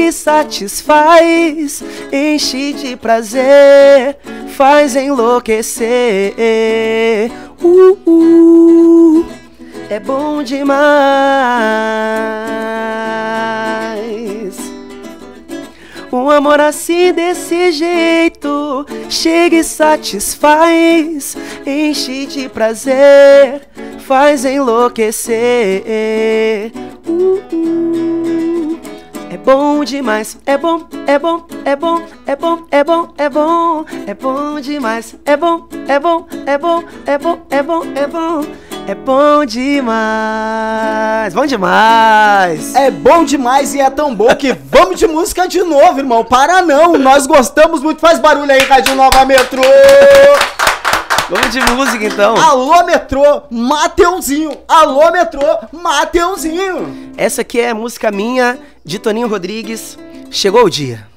que satisfaz, enche de prazer, faz enlouquecer. Uh, uh, é bom demais. Um amor assim desse jeito chega e satisfaz, enche de prazer, faz enlouquecer. Uh, uh é bom demais, é bom, é bom, é bom, é bom, é bom, é bom, é bom demais, é bom, é bom, é bom, é bom, é bom, é bom. É bom demais, bom demais. É bom demais e é tão bom que vamos de música de novo, irmão. Para não, nós gostamos muito. Faz barulho aí, Rádio Nova Metrô. Vamos de música então. Alô, metrô, Mateuzinho. Alô, metrô, Mateuzinho. Essa aqui é música minha de Toninho Rodrigues, chegou o dia.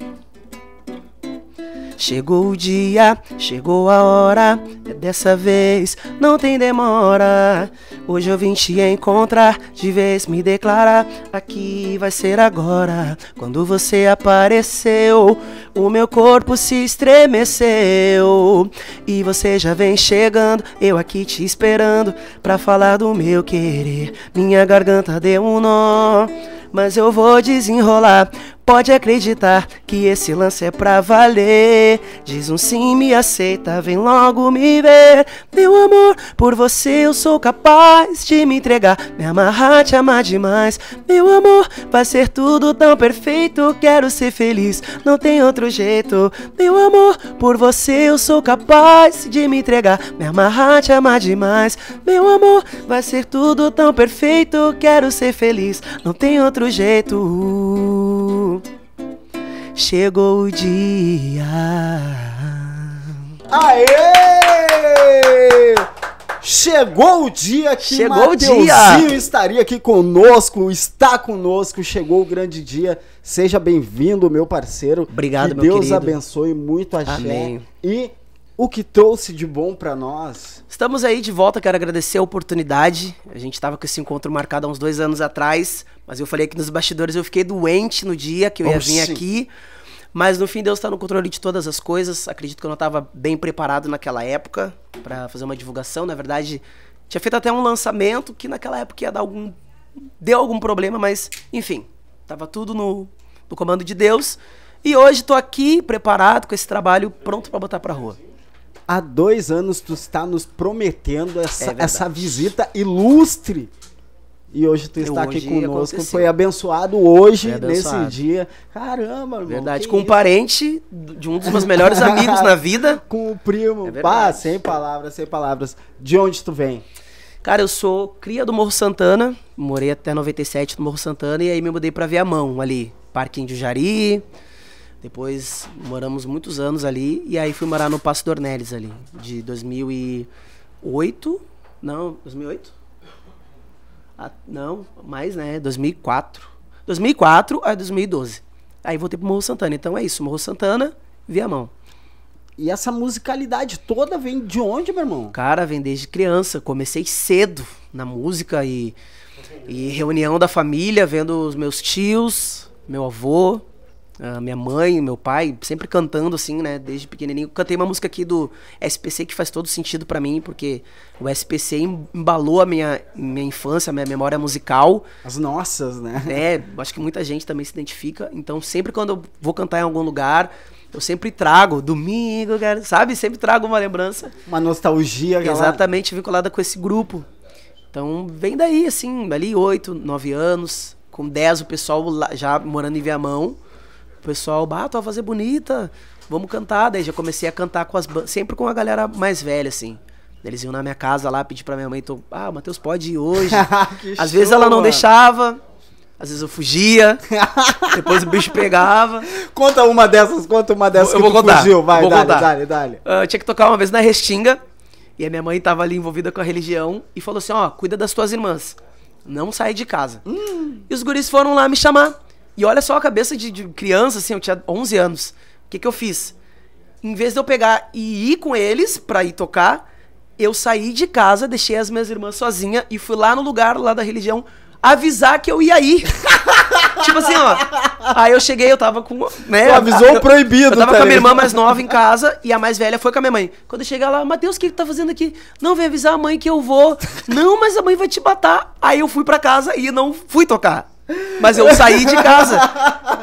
Chegou o dia, chegou a hora, é dessa vez, não tem demora. Hoje eu vim te encontrar, de vez me declarar, aqui vai ser agora. Quando você apareceu, o meu corpo se estremeceu. E você já vem chegando, eu aqui te esperando, pra falar do meu querer. Minha garganta deu um nó mas eu vou desenrolar. Pode acreditar que esse lance é pra valer. Diz um sim, me aceita, vem logo me ver. Meu amor, por você eu sou capaz de me entregar, me amarrar, te amar demais. Meu amor, vai ser tudo tão perfeito, quero ser feliz, não tem outro jeito. Meu amor, por você eu sou capaz de me entregar, me amarrar, te amar demais. Meu amor, vai ser tudo tão perfeito, quero ser feliz, não tem outro jeito chegou o dia. Aê! Chegou o dia que chegou Mateuzinho o dia. estaria aqui conosco, está conosco, chegou o grande dia. Seja bem-vindo, meu parceiro. Obrigado, que meu Deus querido. abençoe muito a gente. E o que trouxe de bom para nós. Estamos aí de volta, quero agradecer a oportunidade. A gente estava com esse encontro marcado há uns dois anos atrás, mas eu falei que nos bastidores eu fiquei doente no dia que eu ia oh, vir sim. aqui. Mas no fim Deus está no controle de todas as coisas. Acredito que eu não estava bem preparado naquela época para fazer uma divulgação. Na verdade, tinha feito até um lançamento que naquela época ia dar algum deu algum problema, mas enfim, estava tudo no, no comando de Deus. E hoje estou aqui preparado com esse trabalho pronto para botar para rua. Há dois anos tu está nos prometendo essa, é essa visita ilustre. E hoje tu está aqui conosco. Aconteceu. Foi abençoado hoje, abençoado. nesse dia. Caramba, irmão. Verdade. Com um parente de um dos meus melhores amigos na vida. Com o primo. É Pá, sem palavras, sem palavras. De onde tu vem? Cara, eu sou cria do Morro Santana. Morei até 97 no Morro Santana e aí me mudei para Viamão, ali. Parque de Jari, depois moramos muitos anos ali e aí fui morar no Passo Dornelles ali, de 2008, não, 2008? Ah, não, mais né, 2004. 2004 a 2012. Aí voltei pro Morro Santana. Então é isso, Morro Santana, mão E essa musicalidade toda vem de onde, meu irmão? Cara, vem desde criança. Comecei cedo na música e, e reunião da família, vendo os meus tios, meu avô, Uh, minha mãe, meu pai, sempre cantando assim, né, desde pequenininho. Cantei uma música aqui do SPC que faz todo sentido para mim, porque o SPC embalou a minha, minha infância, a minha memória musical. As nossas, né? É, acho que muita gente também se identifica. Então, sempre quando eu vou cantar em algum lugar, eu sempre trago, domingo, sabe? Sempre trago uma lembrança. Uma nostalgia, galera. Exatamente, vinculada com esse grupo. Então, vem daí, assim, ali, oito, nove anos. Com dez o pessoal já morando em Viamão pessoal, bah, tu fazer bonita, vamos cantar. Daí já comecei a cantar com as sempre com a galera mais velha, assim. Eles iam na minha casa lá pedir pra minha mãe, ah, Matheus, pode ir hoje. às vezes ela não mano. deixava, às vezes eu fugia, depois o bicho pegava. Conta uma dessas, conta uma dessas eu que vou contar, fugiu, vai, vou dale, contar. dale, dale. Uh, ah, eu tinha que tocar uma vez na Restinga, e a minha mãe tava ali envolvida com a religião, e falou assim, ó, oh, cuida das tuas irmãs, não sai de casa. Hum. E os guris foram lá me chamar. E olha só a cabeça de, de criança, assim, eu tinha 11 anos. O que, que eu fiz? Em vez de eu pegar e ir com eles pra ir tocar, eu saí de casa, deixei as minhas irmãs sozinha e fui lá no lugar lá da religião avisar que eu ia ir. tipo assim, ó. Aí eu cheguei, eu tava com. Né, avisou eu, proibido, Eu tava tá com a minha irmã mais nova em casa e a mais velha foi com a minha mãe. Quando eu cheguei lá, Matheus, o que, que tá fazendo aqui? Não, vem avisar a mãe que eu vou. não, mas a mãe vai te matar. Aí eu fui para casa e não fui tocar. Mas eu saí de casa.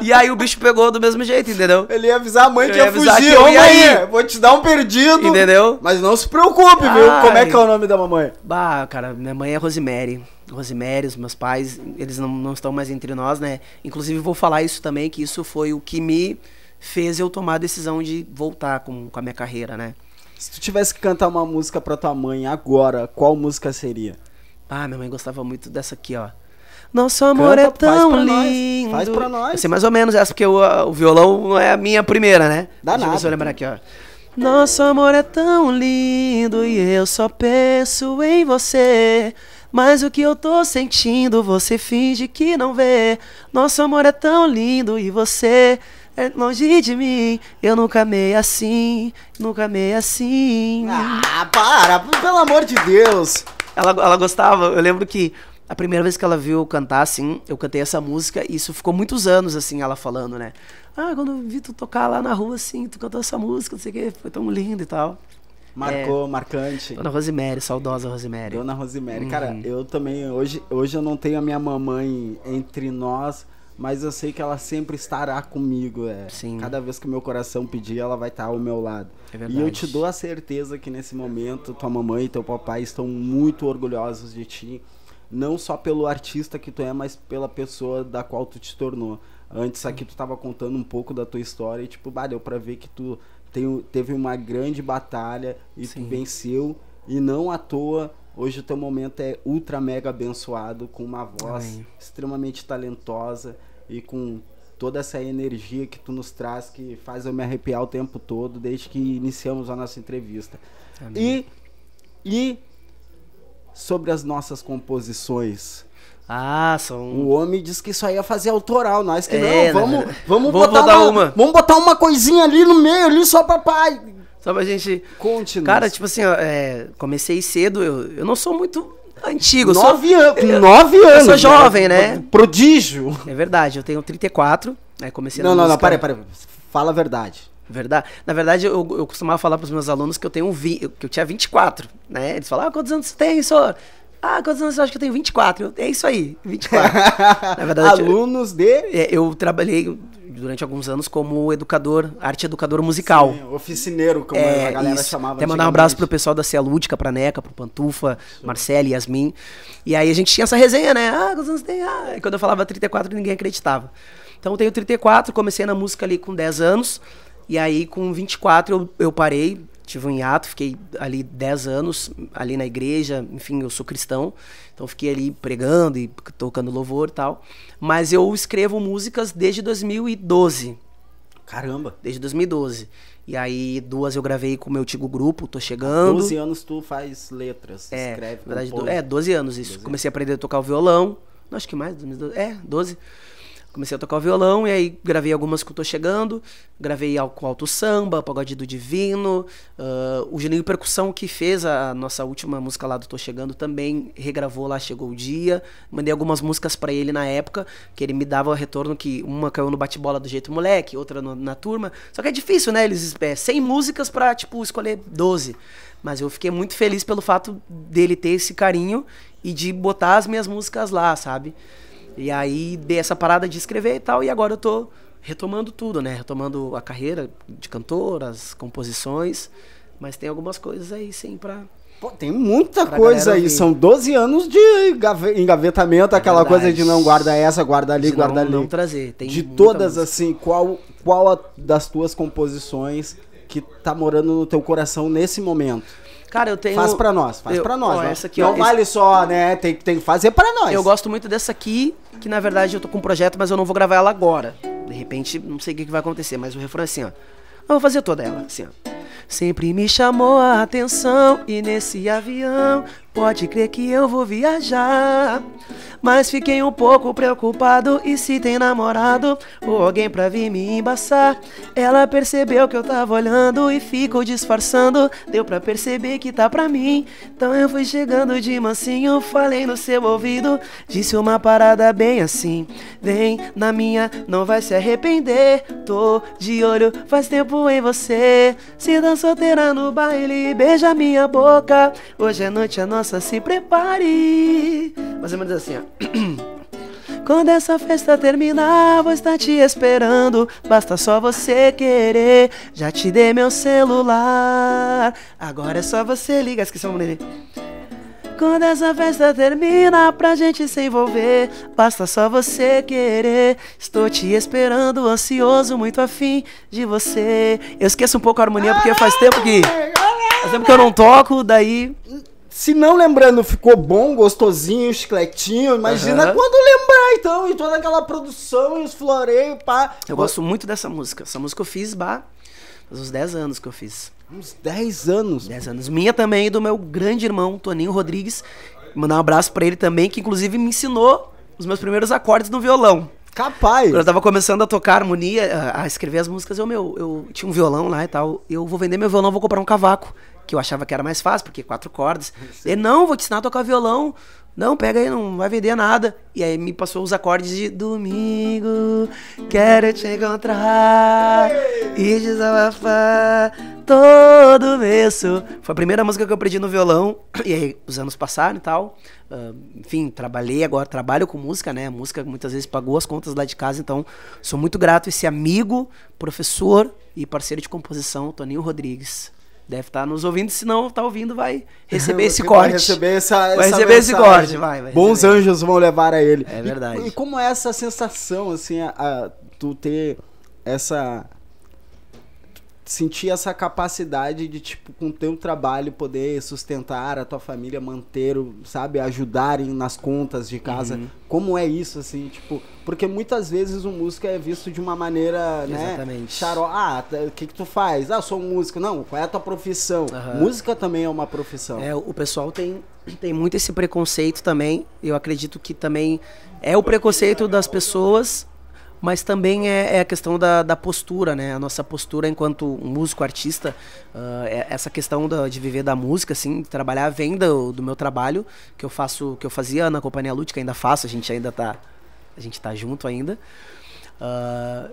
e aí o bicho pegou do mesmo jeito, entendeu? Ele ia avisar a mãe que eu ia, ia fugir. Ô, aí. vou te dar um perdido. Entendeu? Mas não se preocupe, Ai. viu? Como é que é o nome da mamãe? Bah, cara, minha mãe é Rosemary. Rosemary, os meus pais, eles não, não estão mais entre nós, né? Inclusive, vou falar isso também, que isso foi o que me fez eu tomar a decisão de voltar com, com a minha carreira, né? Se tu tivesse que cantar uma música pra tua mãe agora, qual música seria? Ah, minha mãe gostava muito dessa aqui, ó. Nosso amor Canta, é tão faz lindo. Nós, faz pra nós. Ser mais ou menos essa, porque o, o violão não é a minha primeira, né? Dá Deixa nada. Deixa eu lembrar aqui, ó. Nosso amor é tão lindo e eu só penso em você. Mas o que eu tô sentindo, você finge que não vê. Nosso amor é tão lindo e você é longe de mim. Eu nunca amei assim, nunca amei assim. Ah, para, pelo amor de Deus. Ela, ela gostava, eu lembro que a primeira vez que ela viu cantar, assim, eu cantei essa música e isso ficou muitos anos, assim, ela falando, né? Ah, quando eu vi tu tocar lá na rua, assim, tu cantou essa música, não sei o quê, foi tão lindo e tal. Marcou, é, marcante. Dona Rosemary, saudosa Rosemary. Dona Rosemary. Uhum. Cara, eu também, hoje, hoje eu não tenho a minha mamãe entre nós, mas eu sei que ela sempre estará comigo, é. Sim. Cada vez que meu coração pedir, ela vai estar ao meu lado. É verdade. E eu te dou a certeza que nesse momento, tua mamãe e teu papai estão muito orgulhosos de ti não só pelo artista que tu é, mas pela pessoa da qual tu te tornou. Antes aqui tu tava contando um pouco da tua história e tipo, bah, deu pra ver que tu tem, teve uma grande batalha e Sim. tu venceu. E não à toa, hoje o teu momento é ultra mega abençoado, com uma voz extremamente talentosa e com toda essa energia que tu nos traz, que faz eu me arrepiar o tempo todo, desde que iniciamos a nossa entrevista. Amém. E, e sobre as nossas composições. Ah, são. O homem disse que isso aí ia é fazer autoral. Nós que é, não, né? vamos, né? vamos, vamos botar, botar uma, uma, Vamos botar uma coisinha ali no meio, ali só pra pai. Só pra gente. continuar. Cara, tipo assim, é, comecei cedo, eu, eu não sou muito antigo. Nove, sou, an eu, nove anos. Eu né? sou jovem, né? Prodígio. É verdade, eu tenho 34, né? Comecei Não, não, não, pera, pera. Fala a verdade. Verdade. Na verdade, eu, eu costumava falar para os meus alunos que eu tenho um vi, que eu tinha 24, né? Eles falavam, ah, quantos anos você tem, senhor? Ah, quantos anos você acha que eu tenho? 24. é isso aí, 24. Na verdade, alunos de é, eu trabalhei durante alguns anos como educador, arte educador musical. Sim, oficineiro, como é, a galera isso. chamava. Até mandar um abraço pro pessoal da Cia pra Neca, pro Pantufa, Marcelo, Marcele, Yasmin. E aí a gente tinha essa resenha, né? Ah, quantos anos tem? Ah, e quando eu falava 34, ninguém acreditava. Então eu tenho 34, comecei na música ali com 10 anos. E aí, com 24, eu, eu parei, tive um hiato, fiquei ali 10 anos, ali na igreja, enfim, eu sou cristão, então fiquei ali pregando e tocando louvor e tal. Mas eu escrevo músicas desde 2012. Caramba! Desde 2012. E aí, duas eu gravei com o meu antigo grupo, Tô Chegando. 12 anos tu faz letras, é, escreve. verdade, do, é, 12 anos isso. 12 Comecei a aprender a tocar o violão. Não, acho que mais, 2012. É, 12 comecei a tocar o violão e aí gravei algumas que eu tô chegando. Gravei com Alto Samba, Pagode do Divino. Uh, o Juninho Percussão, que fez a nossa última música lá do Tô Chegando, também regravou lá Chegou o Dia. Mandei algumas músicas para ele na época, que ele me dava o retorno que uma caiu no bate-bola do jeito moleque, outra no, na turma. Só que é difícil, né? Eles é, 100 músicas pra, tipo, escolher 12. Mas eu fiquei muito feliz pelo fato dele ter esse carinho e de botar as minhas músicas lá, sabe? E aí dei essa parada de escrever e tal, e agora eu tô retomando tudo, né? Retomando a carreira de cantor, as composições, mas tem algumas coisas aí sim pra. Pô, tem muita coisa aí, são 12 anos de engavetamento, é aquela verdade. coisa de não guarda essa, guarda ali, de guarda não, ali. Não trazer. Tem de todas, música. assim, qual, qual das tuas composições que tá morando no teu coração nesse momento? Cara, eu tenho. Faz pra nós, faz eu, pra nós. né? essa aqui, não ó, vale esse... só, né? Tem, tem que fazer pra nós. Eu gosto muito dessa aqui, que na verdade eu tô com um projeto, mas eu não vou gravar ela agora. De repente, não sei o que, que vai acontecer, mas o refrão é assim, ó. Eu vou fazer toda ela, assim, ó. Sempre me chamou a atenção e nesse avião pode crer que eu vou viajar. Mas fiquei um pouco preocupado e se tem namorado ou alguém pra vir me embaçar. Ela percebeu que eu tava olhando e ficou disfarçando. Deu pra perceber que tá pra mim. Então eu fui chegando de mansinho, falei no seu ouvido, disse uma parada bem assim. Vem na minha, não vai se arrepender. Tô de olho, faz tempo em você. Se dançar solteira no baile, beija minha boca. Hoje é noite a nossa, se prepare. Mais ou dizer assim, ó. Quando essa festa terminar, vou estar te esperando. Basta só você querer. Já te dei meu celular. Agora é só você ligar. Esqueci o nome dele quando essa festa termina pra gente se envolver. Basta só você querer. Estou te esperando, ansioso, muito afim de você. Eu esqueço um pouco a harmonia porque faz tempo que. Faz tempo que eu não toco, daí. Se não lembrando ficou bom, gostosinho, chicletinho, imagina uhum. quando lembrar então, e toda aquela produção e os floreios, pá. Eu gosto muito dessa música. Essa música eu fiz, bah, faz uns 10 anos que eu fiz. Uns 10 anos. 10 anos. Minha também e do meu grande irmão, Toninho Rodrigues. Mandar um abraço para ele também, que inclusive me ensinou os meus primeiros acordes no violão. Capaz! Quando eu tava começando a tocar harmonia, a escrever as músicas, eu, meu, eu tinha um violão lá e tal. Eu vou vender meu violão, vou comprar um cavaco. Que eu achava que era mais fácil, porque quatro cordas. Sim. Ele, não, vou te ensinar a tocar violão. Não, pega aí, não vai vender nada. E aí me passou os acordes de domingo, quero te encontrar e desabafar todo isso Foi a primeira música que eu aprendi no violão. E aí os anos passaram e tal. Uh, enfim, trabalhei agora, trabalho com música, né? A música muitas vezes pagou as contas lá de casa, então sou muito grato a esse amigo, professor e parceiro de composição, Toninho Rodrigues. Deve estar tá nos ouvindo, se não tá ouvindo, vai receber esse corte. Vai receber, essa, vai essa receber esse corte, vai. vai Bons receber. anjos vão levar a ele. É verdade. E, e como é essa sensação, assim, a, a tu ter essa sentir essa capacidade de, tipo, com o teu trabalho poder sustentar a tua família, manter, sabe, ajudarem nas contas de casa. Uhum. Como é isso, assim, tipo, porque muitas vezes o músico é visto de uma maneira, né? Exatamente. Charo, ah, tá, o que que tu faz? Ah, sou músico. Não, qual é a tua profissão? Uhum. Música também é uma profissão. É, o pessoal tem, tem muito esse preconceito também. Eu acredito que também é o preconceito das pessoas mas também é, é a questão da, da, postura, né? A nossa postura enquanto músico, artista, uh, é essa questão da, de viver da música, assim, trabalhar vem do, do, meu trabalho que eu faço, que eu fazia na companhia Lúdica, ainda faço, a gente ainda tá, a gente tá junto ainda. Uh,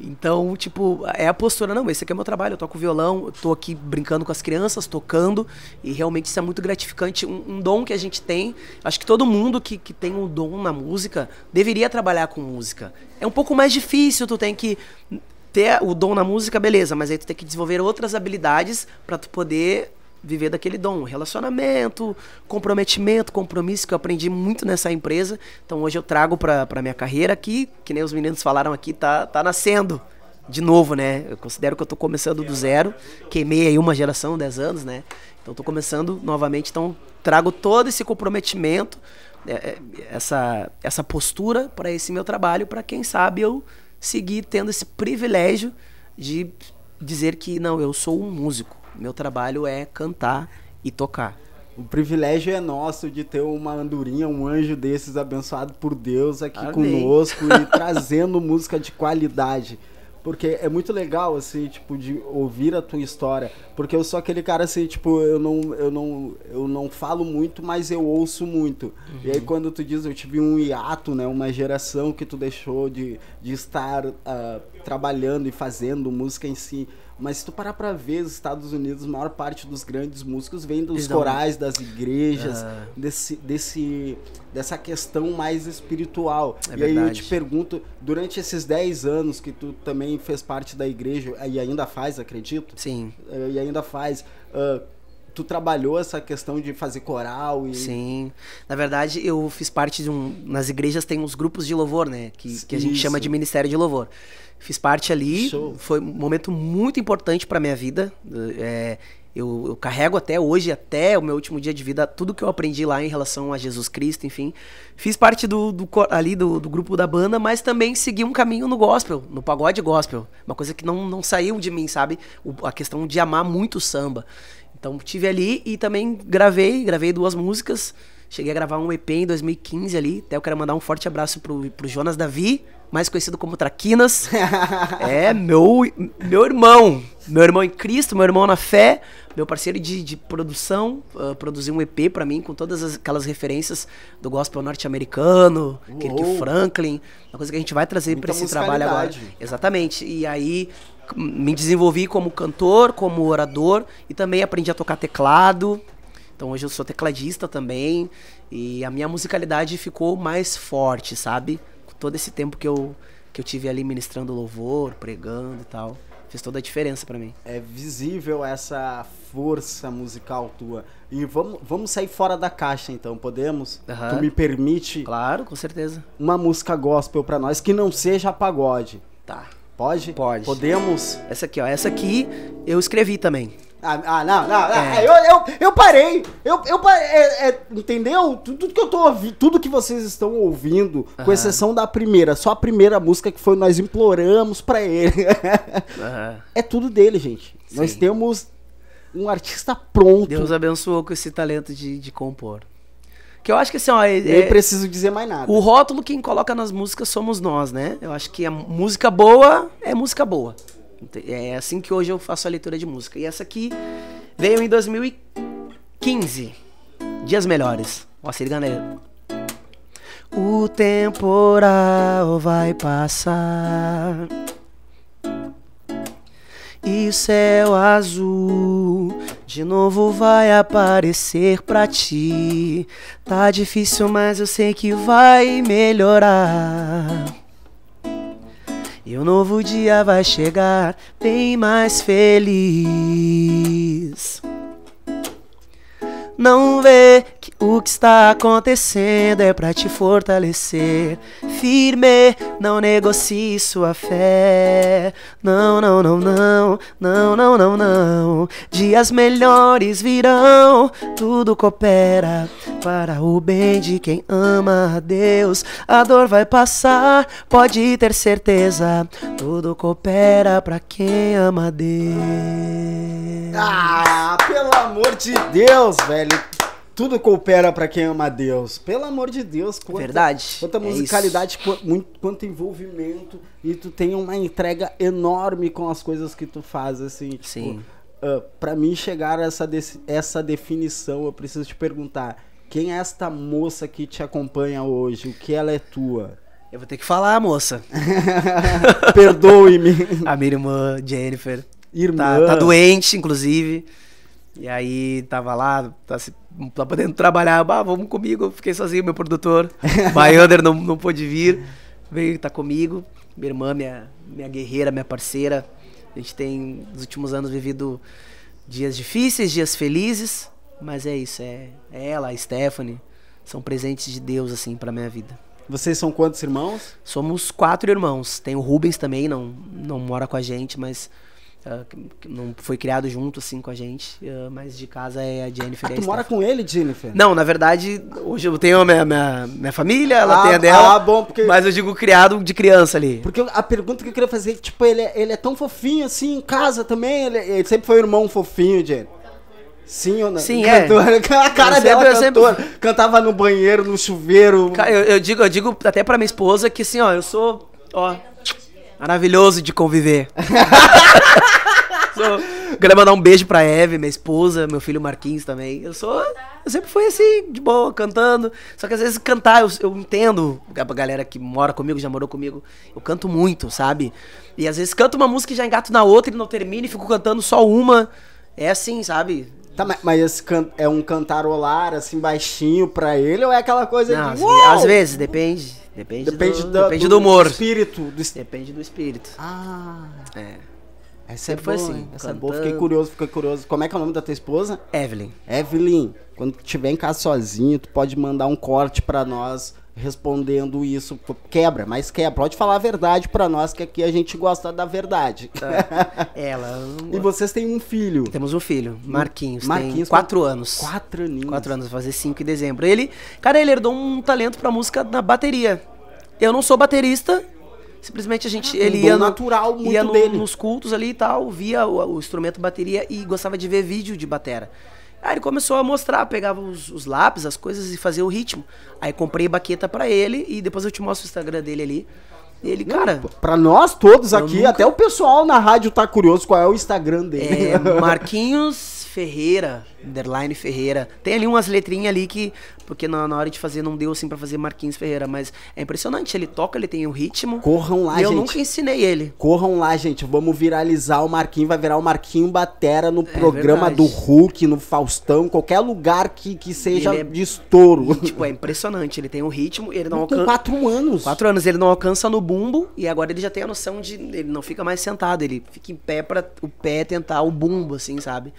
então, tipo, é a postura, não, esse aqui é o meu trabalho, eu toco violão, eu tô aqui brincando com as crianças, tocando, e realmente isso é muito gratificante, um, um dom que a gente tem. Acho que todo mundo que, que tem um dom na música deveria trabalhar com música. É um pouco mais difícil, tu tem que ter o dom na música, beleza, mas aí tu tem que desenvolver outras habilidades para tu poder viver daquele dom. Relacionamento, comprometimento, compromisso, que eu aprendi muito nessa empresa. Então hoje eu trago para minha carreira aqui, que nem os meninos falaram aqui, tá, tá nascendo. De novo, né? Eu considero que eu tô começando do zero. Queimei aí uma geração, dez anos, né? Então tô começando novamente. Então trago todo esse comprometimento, é, é, essa, essa postura para esse meu trabalho, para quem sabe eu seguir tendo esse privilégio de dizer que não, eu sou um músico meu trabalho é cantar e tocar. O privilégio é nosso de ter uma andorinha, um anjo desses abençoado por Deus aqui Amém. conosco e trazendo música de qualidade. Porque é muito legal, assim, tipo, de ouvir a tua história. Porque eu sou aquele cara, assim, tipo, eu não, eu não, eu não falo muito, mas eu ouço muito. Uhum. E aí, uhum. quando tu diz, eu tive um hiato, né? Uma geração que tu deixou de, de estar uh, trabalhando e fazendo música em si. Mas se tu parar pra ver, os Estados Unidos, a maior parte dos grandes músicos vem dos Exatamente. corais, das igrejas, ah. desse, desse, dessa questão mais espiritual. É e verdade. aí eu te pergunto, durante esses 10 anos que tu também fez parte da igreja, e ainda faz, acredito? Sim. Eh, e ainda faz. Uh, tu trabalhou essa questão de fazer coral e. Sim. Na verdade, eu fiz parte de um. Nas igrejas tem uns grupos de louvor, né? Que, que a gente Isso. chama de Ministério de Louvor. Fiz parte ali. Show. Foi um momento muito importante para minha vida. É, eu, eu, carrego até hoje, até o meu último dia de vida, tudo que eu aprendi lá em relação a Jesus Cristo, enfim. Fiz parte do, do ali do, do, grupo da banda, mas também segui um caminho no gospel, no pagode gospel. Uma coisa que não, não saiu de mim, sabe? O, a questão de amar muito o samba. Então tive ali e também gravei, gravei duas músicas. Cheguei a gravar um EP em 2015 ali. Até eu quero mandar um forte abraço pro, pro Jonas Davi, mais conhecido como Traquinas. é, meu, meu irmão. Meu irmão em Cristo, meu irmão na fé, meu parceiro de, de produção. Uh, produziu um EP para mim com todas as, aquelas referências do gospel norte-americano, Kirk Franklin. Uma coisa que a gente vai trazer para esse trabalho agora. Exatamente. E aí me desenvolvi como cantor, como orador e também aprendi a tocar teclado. Então hoje eu sou tecladista também e a minha musicalidade ficou mais forte, sabe? Com todo esse tempo que eu que eu tive ali ministrando louvor, pregando e tal, fez toda a diferença para mim. É visível essa força musical tua. E vamos, vamos sair fora da caixa então, podemos? Uhum. Tu me permite? Claro, com certeza. Uma música gospel para nós que não seja pagode. Tá. Pode? Pode. Podemos? Essa aqui, ó. Essa aqui eu escrevi também. Ah, ah não, não, não. É. Ah, eu, eu, eu parei. Eu, eu parei. É, é, entendeu? Tudo que eu tô ouvindo, tudo que vocês estão ouvindo, com exceção da primeira, só a primeira música que foi Nós Imploramos para ele. É tudo dele, gente. Sim. Nós temos um artista pronto. Deus abençoou com esse talento de, de compor. Que eu acho que assim, ó. É, Nem é preciso dizer mais nada. O rótulo quem coloca nas músicas somos nós, né? Eu acho que a música boa é música boa. É assim que hoje eu faço a leitura de música. E essa aqui veio em 2015. Dias melhores. Ó, se liga O temporal vai passar e céu azul. De novo vai aparecer pra ti. Tá difícil, mas eu sei que vai melhorar. E o um novo dia vai chegar bem mais feliz. Não vê que o que está acontecendo é para te fortalecer. Firme, não negocie sua fé. Não, não, não, não, não, não, não, não. Dias melhores virão, tudo coopera para o bem de quem ama a Deus. A dor vai passar, pode ter certeza. Tudo coopera para quem ama a Deus. Ah, pelo amor de Deus, velho tudo coopera para quem ama Deus. Pelo amor de Deus, quanta, Verdade. quanta é musicalidade, é quanto, muito, quanto envolvimento. E tu tem uma entrega enorme com as coisas que tu faz, assim. Tipo, Sim. Uh, ah, para mim chegar a essa, de essa definição, eu preciso te perguntar: quem é esta moça que te acompanha hoje? O que ela é tua? Eu vou ter que falar, moça. Perdoe-me. A minha irmã, Jennifer. Tá, irmã. Tá, tá doente, inclusive. E aí tava lá, tá, tá podendo trabalhar, vamos comigo, eu fiquei sozinho, meu produtor, Baiander não, não pôde vir, veio tá comigo, minha irmã, minha, minha guerreira, minha parceira. A gente tem, nos últimos anos, vivido dias difíceis, dias felizes, mas é isso, é, é ela, a Stephanie, são presentes de Deus, assim, pra minha vida. Vocês são quantos irmãos? Somos quatro irmãos. Tem o Rubens também, não, não mora com a gente, mas ah, não foi criado junto assim com a gente, uh, mas de casa é a Jennifer. Ah, tu mora com ele, Jennifer? Não, na verdade, hoje eu tenho a minha, minha, minha família, ela ah, tem a dela. Ah, bom, porque. Mas eu digo criado de criança ali. Porque a pergunta que eu queria fazer, tipo, ele é, ele é tão fofinho assim em casa também. Ele, ele sempre foi um irmão fofinho, Jennifer. Sim ou não? Sim, é. A cara é eu dela sempre, Sempre... Cantava no banheiro, no chuveiro. Eu, eu, digo, eu digo até pra minha esposa que assim, ó, eu sou. Ó, Maravilhoso de conviver. sou, queria mandar um beijo pra Eve, minha esposa, meu filho Marquinhos também. Eu sou. Eu sempre fui assim, de boa, cantando. Só que às vezes cantar, eu, eu entendo a galera que mora comigo, já morou comigo. Eu canto muito, sabe? E às vezes canto uma música e já engato na outra e não termina e fico cantando só uma. É assim, sabe? Tá, mas esse can... é um cantarolar, assim, baixinho pra ele, ou é aquela coisa não, de. Às, vezes, depende. Depende, depende, do, depende do, do humor. Do espírito. Do... Depende do espírito. Ah. É. Essa Sempre é boa, foi assim. Essa é cantando. é boa, fiquei curioso, fiquei curioso. Como é que é o nome da tua esposa? Evelyn. Evelyn, quando tu estiver em casa sozinho, tu pode mandar um corte pra nós respondendo isso. Quebra, mas quebra. Pode falar a verdade para nós, que aqui a gente gosta da verdade. Tá. É, ela. É e vocês têm um filho? Temos um filho, Marquinhos. Marquinhos. Tem quatro anos. Quatro aninhos. Quatro anos, vai fazer cinco em dezembro. Ele, cara, ele herdou um talento pra música na bateria. Eu não sou baterista. Simplesmente a gente. Ah, ele ia, no, natural muito ia no, dele. nos cultos ali e tal, via o, o instrumento bateria e gostava de ver vídeo de batera. Aí ele começou a mostrar, pegava os, os lápis, as coisas e fazia o ritmo. Aí comprei baqueta para ele e depois eu te mostro o Instagram dele ali. Ele, não, cara. Pra nós todos aqui, nunca... até o pessoal na rádio tá curioso qual é o Instagram dele. É Marquinhos Ferreira. Underline Ferreira. Tem ali umas letrinhas ali que. Porque na, na, hora de fazer não deu assim pra fazer Marquinhos Ferreira. Mas é impressionante. Ele toca, ele tem o um ritmo. Corram lá, e gente. Eu nunca ensinei ele. Corram lá, gente. Vamos viralizar o Marquinho. Vai virar o Marquinho Batera no é programa verdade. do Hulk, no Faustão, qualquer lugar que, que seja é... de estouro. Tipo, é impressionante. Ele tem um ritmo. Ele não alcança. quatro anos. Quatro anos. Ele não alcança no bumbo. E agora ele já tem a noção de. Ele não fica mais sentado. Ele fica em pé para o pé tentar o bumbo, assim, sabe?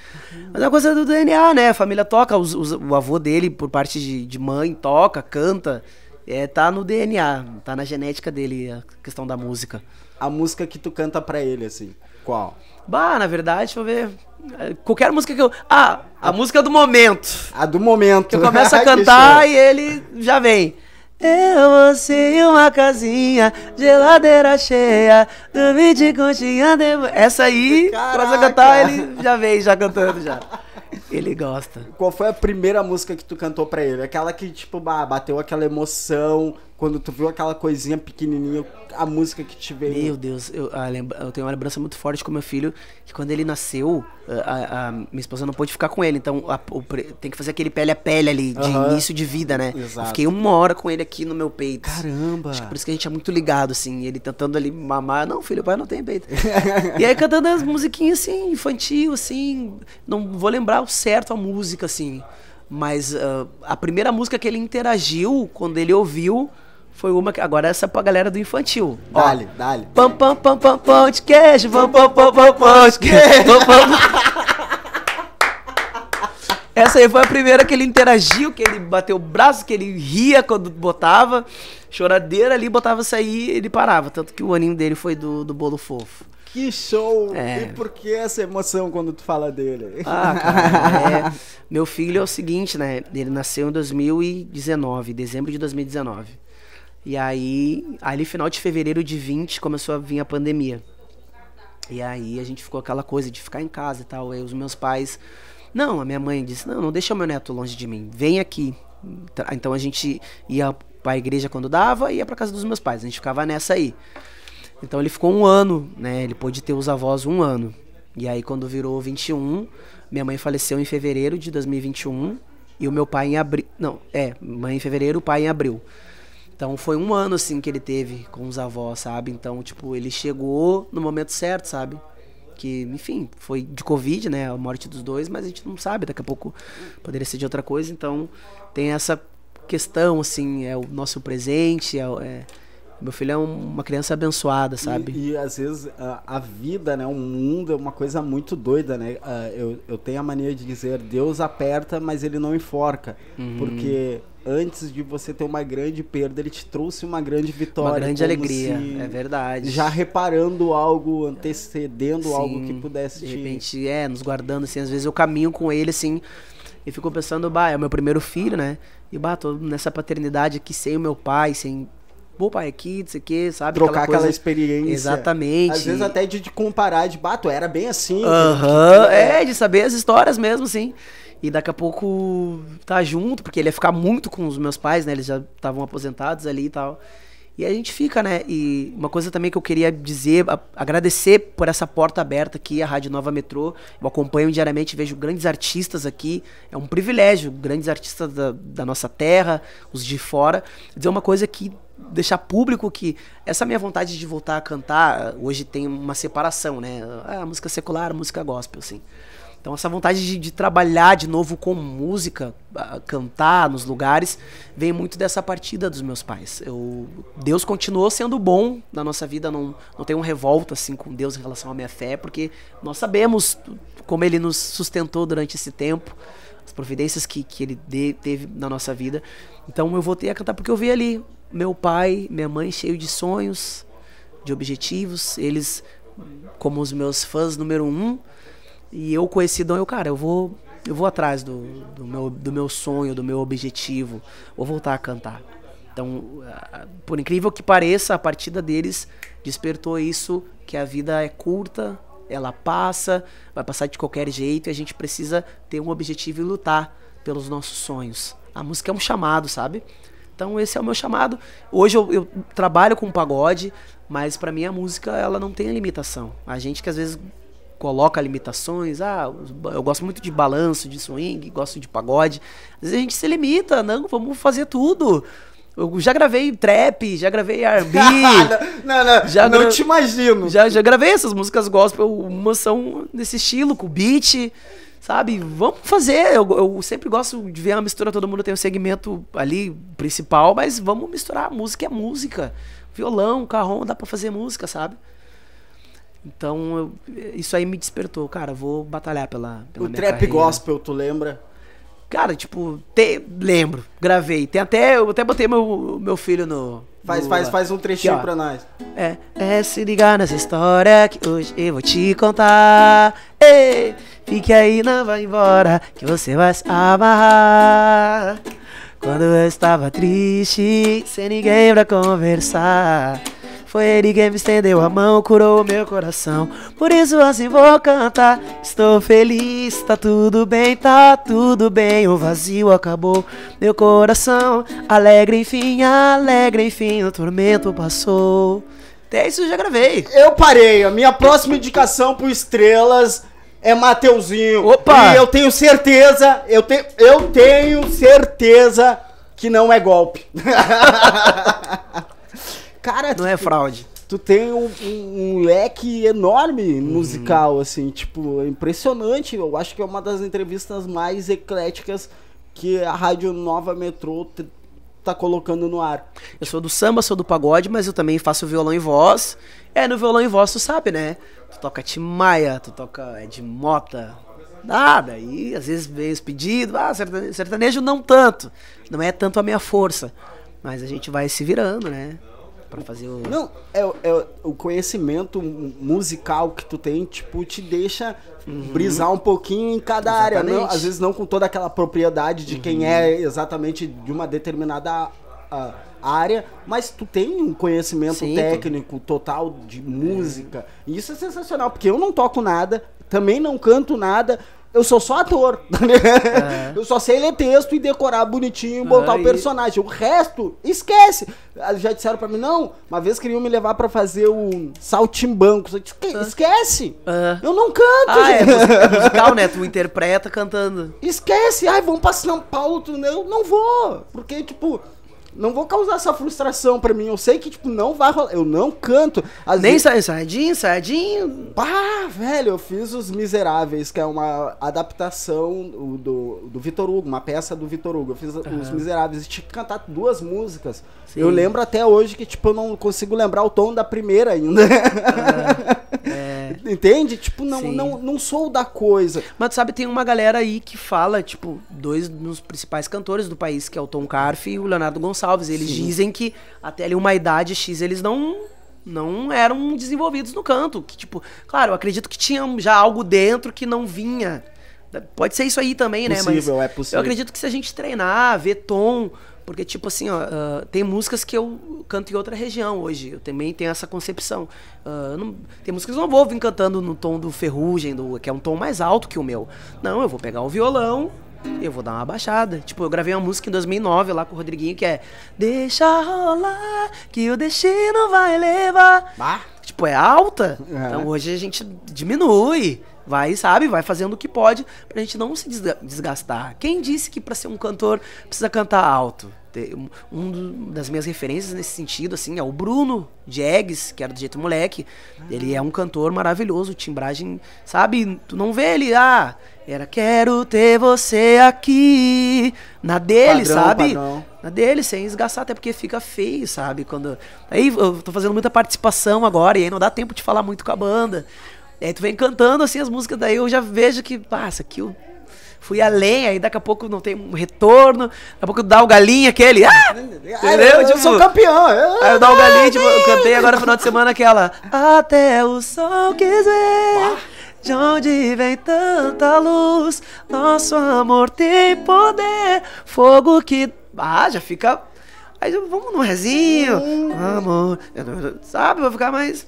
Mas é uma coisa do DNA familiar, né? A família toca, os, os, o avô dele, por parte de, de mãe, toca, canta. É, tá no DNA, tá na genética dele a questão da música. A música que tu canta pra ele, assim, qual? Bah, na verdade, deixa eu ver. É, qualquer música que eu. Ah, a, música do momento. A do momento. Que eu começo a cantar e ele já vem. Eu sei uma casinha, geladeira cheia, dormir de conchinha de... Essa aí, Caraca. você cantar, ele já vem, já cantando já. Ele gosta. Qual foi a primeira música que tu cantou pra ele? Aquela que, tipo, bateu aquela emoção, quando tu viu aquela coisinha pequenininha, a música que te veio. Meu Deus, eu, ah, lembra, eu tenho uma lembrança muito forte com meu filho, que quando ele nasceu, a, a minha esposa não pôde ficar com ele, então a, o, tem que fazer aquele pele a pele ali, de uhum. início de vida, né? Exato. fiquei uma hora com ele aqui no meu peito. Caramba! Acho que por isso que a gente é muito ligado, assim, ele tentando ali mamar, não, filho, o pai não tem peito. e aí cantando as musiquinhas, assim, infantil, assim, não vou lembrar o certo a música, assim mas uh, a primeira música que ele interagiu, quando ele ouviu, foi uma que. Agora essa é pra galera do infantil. Dale, Ó, dale. Pam, pam, pam, pam, pão de queijo. Pam, pam, pam, pam, pão de queijo. Essa aí foi a primeira que ele interagiu, que ele bateu o braço, que ele ria quando botava. Choradeira ali, botava sair ele parava. Tanto que o aninho dele foi do, do bolo fofo. Que show! É. E por que essa emoção quando tu fala dele? Ah, cara, é, meu filho é o seguinte, né? Ele nasceu em 2019, dezembro de 2019. E aí, ali final de fevereiro de 20, começou a vir a pandemia. E aí a gente ficou aquela coisa de ficar em casa e tal. Aí os meus pais. Não, a minha mãe disse: não, não deixa meu neto longe de mim, vem aqui. Então, ah, então a gente ia pra igreja quando dava e ia pra casa dos meus pais. A gente ficava nessa aí. Então ele ficou um ano, né? Ele pôde ter os avós um ano. E aí quando virou 21, minha mãe faleceu em fevereiro de 2021 e o meu pai em abril. Não, é, mãe em fevereiro, o pai em abril. Então foi um ano assim que ele teve com os avós, sabe? Então, tipo, ele chegou no momento certo, sabe? Que, enfim, foi de Covid, né? A morte dos dois, mas a gente não sabe, daqui a pouco poderia ser de outra coisa. Então tem essa questão, assim, é o nosso presente, é, é meu filho é uma criança abençoada, sabe? E, e às vezes a, a, vida, né? O mundo é uma coisa muito doida, né? Ah, eu, eu tenho a mania de dizer, Deus aperta, mas ele não enforca. Uhum. Porque antes de você ter uma grande perda, ele te trouxe uma grande vitória. Uma grande alegria, é verdade. Já reparando algo, antecedendo Sim, algo que pudesse te... De repente, é, nos guardando, assim, às vezes eu caminho com ele, assim, e fico pensando, bah, é o meu primeiro filho, né? E bah, tô nessa paternidade aqui sem o meu pai, sem pô, pai, aqui, não sei o que, sabe? Trocar aquela, coisa... experiência. Exatamente. Às vezes até de, de comparar, de bato, era bem assim. Aham, uh -huh. é, de saber as histórias mesmo, sim. E daqui a pouco tá junto, porque ele ia ficar muito com os meus pais, né? Eles já estavam aposentados ali e tal. E a gente fica, né? E uma coisa também que eu queria dizer, a, agradecer por essa porta aberta aqui, a Rádio Nova Metrô. Eu acompanho diariamente, vejo grandes artistas aqui. É um privilégio, grandes artistas da, da nossa terra, os de fora. Dizer uma coisa que deixar público que essa minha vontade de voltar a cantar, hoje tem uma separação, né? A ah, música secular, música gospel, assim. Então essa vontade de, de trabalhar de novo com música, cantar nos lugares, vem muito dessa partida dos meus pais. Eu, Deus continuou sendo bom na nossa vida, não, não tenho um revolta assim com Deus em relação à minha fé, porque nós sabemos como Ele nos sustentou durante esse tempo, as providências que, que Ele de, teve na nossa vida. Então eu voltei a cantar porque eu vi ali meu pai, minha mãe cheio de sonhos, de objetivos, eles como os meus fãs número um, e eu conheci dom, eu, cara, eu vou, eu vou atrás do, do, meu, do meu sonho, do meu objetivo, vou voltar a cantar. Então, por incrível que pareça, a partida deles despertou isso, que a vida é curta, ela passa, vai passar de qualquer jeito e a gente precisa ter um objetivo e lutar pelos nossos sonhos. A música é um chamado, sabe? Então esse é o meu chamado. Hoje eu, eu trabalho com pagode, mas para mim a música ela não tem limitação. A gente que às vezes coloca limitações. Ah, eu gosto muito de balanço, de swing, gosto de pagode. Às vezes a gente se limita, não, vamos fazer tudo. Eu já gravei trap, já gravei R&B. não, não, já não gra... te imagino. Já, já gravei essas músicas gospel, umas são nesse estilo, com beat, sabe? Vamos fazer. Eu, eu sempre gosto de ver uma mistura, todo mundo tem um segmento ali principal, mas vamos misturar. Música é música. Violão, carrom, dá pra fazer música, sabe? Então, eu, isso aí me despertou, cara, vou batalhar pela, pela O trap carreira. gospel, tu lembra? Cara, tipo, te, lembro, gravei. Tem até, eu até botei meu, meu filho no. Faz, faz, faz um trechinho aqui, pra nós. É, é se ligar nessa história que hoje eu vou te contar. Ei, fique aí, não vai embora, que você vai se amarrar. Quando eu estava triste, sem ninguém pra conversar. Foi ele quem me estendeu a mão, curou meu coração. Por isso assim vou cantar. Estou feliz, tá tudo bem, tá tudo bem. O vazio acabou, meu coração alegre, enfim, alegre, enfim. O tormento passou. Até isso eu já gravei. Eu parei. A minha próxima indicação pro Estrelas é Mateuzinho. Opa! E eu tenho certeza, eu, te, eu tenho certeza que não é golpe. Cara, não tu, é fraude. Tu tem um, um, um leque enorme musical, uhum. assim, tipo, é impressionante. Eu acho que é uma das entrevistas mais ecléticas que a Rádio Nova Metrô tá colocando no ar. Eu sou do samba, sou do pagode, mas eu também faço violão e voz. É, no violão e voz tu sabe, né? Tu toca Timaya, tu toca Ed Mota, nada. E às vezes vem os pedidos, ah, sertanejo não tanto. Não é tanto a minha força. Mas a gente vai se virando, né? para fazer o. Não, é, é, o conhecimento musical que tu tem, tipo, te deixa uhum. brisar um pouquinho em cada exatamente. área. Não, às vezes não com toda aquela propriedade de uhum. quem é uhum. exatamente de uma determinada. Ah, área, mas tu tem um conhecimento Sim, técnico tu... total de é. música. É. E isso é sensacional, porque eu não toco nada, também não canto nada, eu sou só ator. Né? Eu só sei ler texto e decorar bonitinho, e botar o personagem. O resto, esquece. Ah, já disseram pra mim, não, uma vez queriam me levar pra fazer o saltimbanco. Eu disse, ah. esquece. Uhum. Eu não canto, ah, É, é musical, né? Tu interpreta cantando. Esquece. Ai, vamos pra São Paulo. Tu... Eu não vou. Porque, tipo, não vou causar essa frustração pra mim. Eu sei que, tipo, não vai rolar. Eu não canto. Às Nem vezes... ensaiadinho, ensaiadinho. Pá, velho, eu fiz Os Miseráveis, que é uma adaptação do, do Vitor Hugo, uma peça do Vitor Hugo. Eu fiz uhum. Os Miseráveis e tinha que cantar duas músicas. Sim. Eu lembro até hoje que, tipo, eu não consigo lembrar o tom da primeira ainda. Uhum. Entende? Tipo, não, não, não sou da coisa. Mas tu sabe, tem uma galera aí que fala, tipo, dois dos principais cantores do país, que é o Tom Carf e o Leonardo Gonçalves. Eles Sim. dizem que até ali uma idade X eles não não eram desenvolvidos no canto. Que, tipo, claro, eu acredito que tinha já algo dentro que não vinha. Pode ser isso aí também, possível, né? Mas é possível. Eu acredito que se a gente treinar, ver tom, porque, tipo assim, ó, uh, tem músicas que eu canto em outra região hoje. Eu também tenho essa concepção. Uh, não, tem músicas que eu não vou vir cantando no tom do ferrugem, do, que é um tom mais alto que o meu. Não, eu vou pegar o violão, eu vou dar uma baixada. Tipo, eu gravei uma música em 2009 lá com o Rodriguinho que é Deixa rolar que o destino vai levar. Bah. Tipo, é alta. Uhum. Então hoje a gente diminui. Vai, sabe, vai fazendo o que pode pra gente não se desgastar. Quem disse que para ser um cantor precisa cantar alto? Um das minhas referências nesse sentido, assim, é o Bruno Jegues, que era do Jeito Moleque. Ah. Ele é um cantor maravilhoso, timbragem, sabe? Tu não vê ele, ah, era quero ter você aqui. Na dele, padrão, sabe? Padrão. Na dele, sem esgaçar, até porque fica feio, sabe? Quando. Aí eu tô fazendo muita participação agora e aí não dá tempo de falar muito com a banda. E aí tu vem cantando assim as músicas, daí eu já vejo que, passa, que eu fui além, aí daqui a pouco não tem um retorno, daqui a pouco dá o galinha aquele. Ah! ah Entendeu? Eu, sou tipo, campeão. Eu, aí eu dou o galinha, tipo, eu cantei ah! agora no final de semana aquela. Até o sol quiser. De onde vem tanta luz? Nosso amor tem poder, fogo que. Ah, já fica. Aí vamos no rezinho, hum. amor. Sabe, vou ficar mais.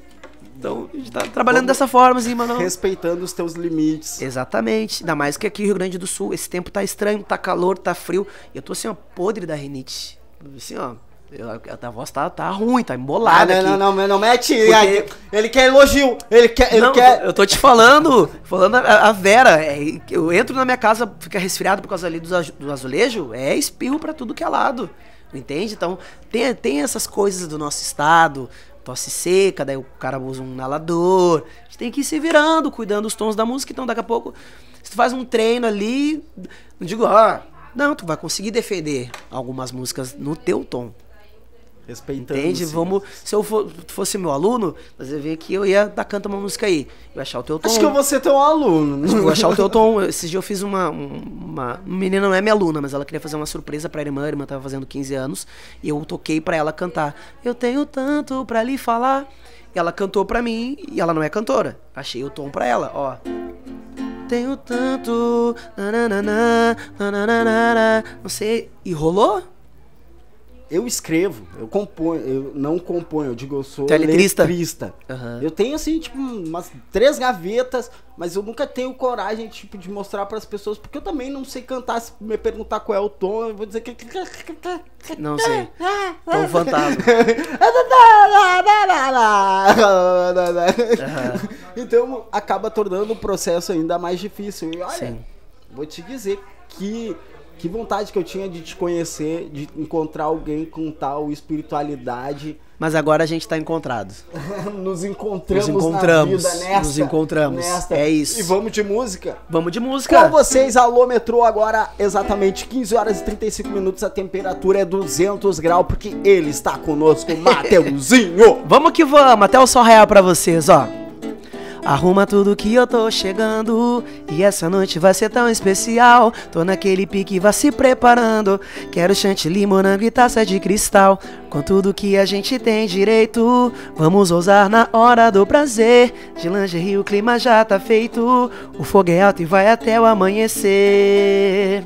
Então, a gente tá trabalhando Vamos dessa forma, assim, mano. Respeitando os teus limites. Exatamente. Ainda mais que aqui no Rio Grande do Sul, esse tempo tá estranho, tá calor, tá frio. E eu tô assim, ó, podre da rinite. Assim, ó. Eu, a, tua voz tá, tá ruim, tá embolada. Não, ah, não, aqui. não, não, não mete. Porque... Ele quer elogio. Ele quer. Ele não, quer... Eu tô te falando, falando a, a Vera. É, eu entro na minha casa, fica resfriado por causa ali do azulejo, é espirro pra tudo que é lado. Entende? Então, tem, tem essas coisas do nosso estado, tosse seca, daí o cara usa um inalador. A gente tem que ir se virando, cuidando dos tons da música. Então, daqui a pouco, se tu faz um treino ali, não digo, ah, não, tu vai conseguir defender algumas músicas no teu tom. Respeitando. Entende? Sim. Vamos. Se eu for, fosse meu aluno, você eu ver que eu ia dar canto uma música aí. Eu ia achar o teu tom. Acho que eu vou ser teu aluno. Né? Acho que eu vou achar o teu tom. Esses dias eu fiz uma, uma. Menina não é minha aluna, mas ela queria fazer uma surpresa pra irmã. A irmã tava fazendo 15 anos. E eu toquei pra ela cantar. Eu tenho tanto pra lhe falar. E ela cantou pra mim e ela não é cantora. Achei o tom pra ela, ó tenho tanto. Nananana, nananana, não sei. E rolou? eu escrevo, eu componho, eu não componho, eu digo, eu sou Teletrista. letrista. Uhum. Eu tenho, assim, tipo, umas três gavetas, mas eu nunca tenho coragem, tipo, de mostrar para as pessoas, porque eu também não sei cantar, se me perguntar qual é o tom, eu vou dizer que... Não sei. Tom fantasma. uhum. Então, acaba tornando o processo ainda mais difícil. E olha, Sim. vou te dizer que que vontade que eu tinha de te conhecer, de encontrar alguém com tal espiritualidade. Mas agora a gente está encontrado. nos encontramos. Nos encontramos. Na vida, nesta, nos encontramos. Nesta. É isso. E vamos de música. Vamos de música. Com vocês, Alô Metrô, agora exatamente 15 horas e 35 minutos. A temperatura é 200 graus, porque ele está conosco, Mateuzinho. vamos que vamos. Até o sol real para vocês, ó. Arruma tudo que eu tô chegando E essa noite vai ser tão especial Tô naquele pique, vá se preparando Quero chantilly, morango e taça de cristal Com tudo que a gente tem direito Vamos ousar na hora do prazer De lingerie o clima já tá feito O fogo é alto e vai até o amanhecer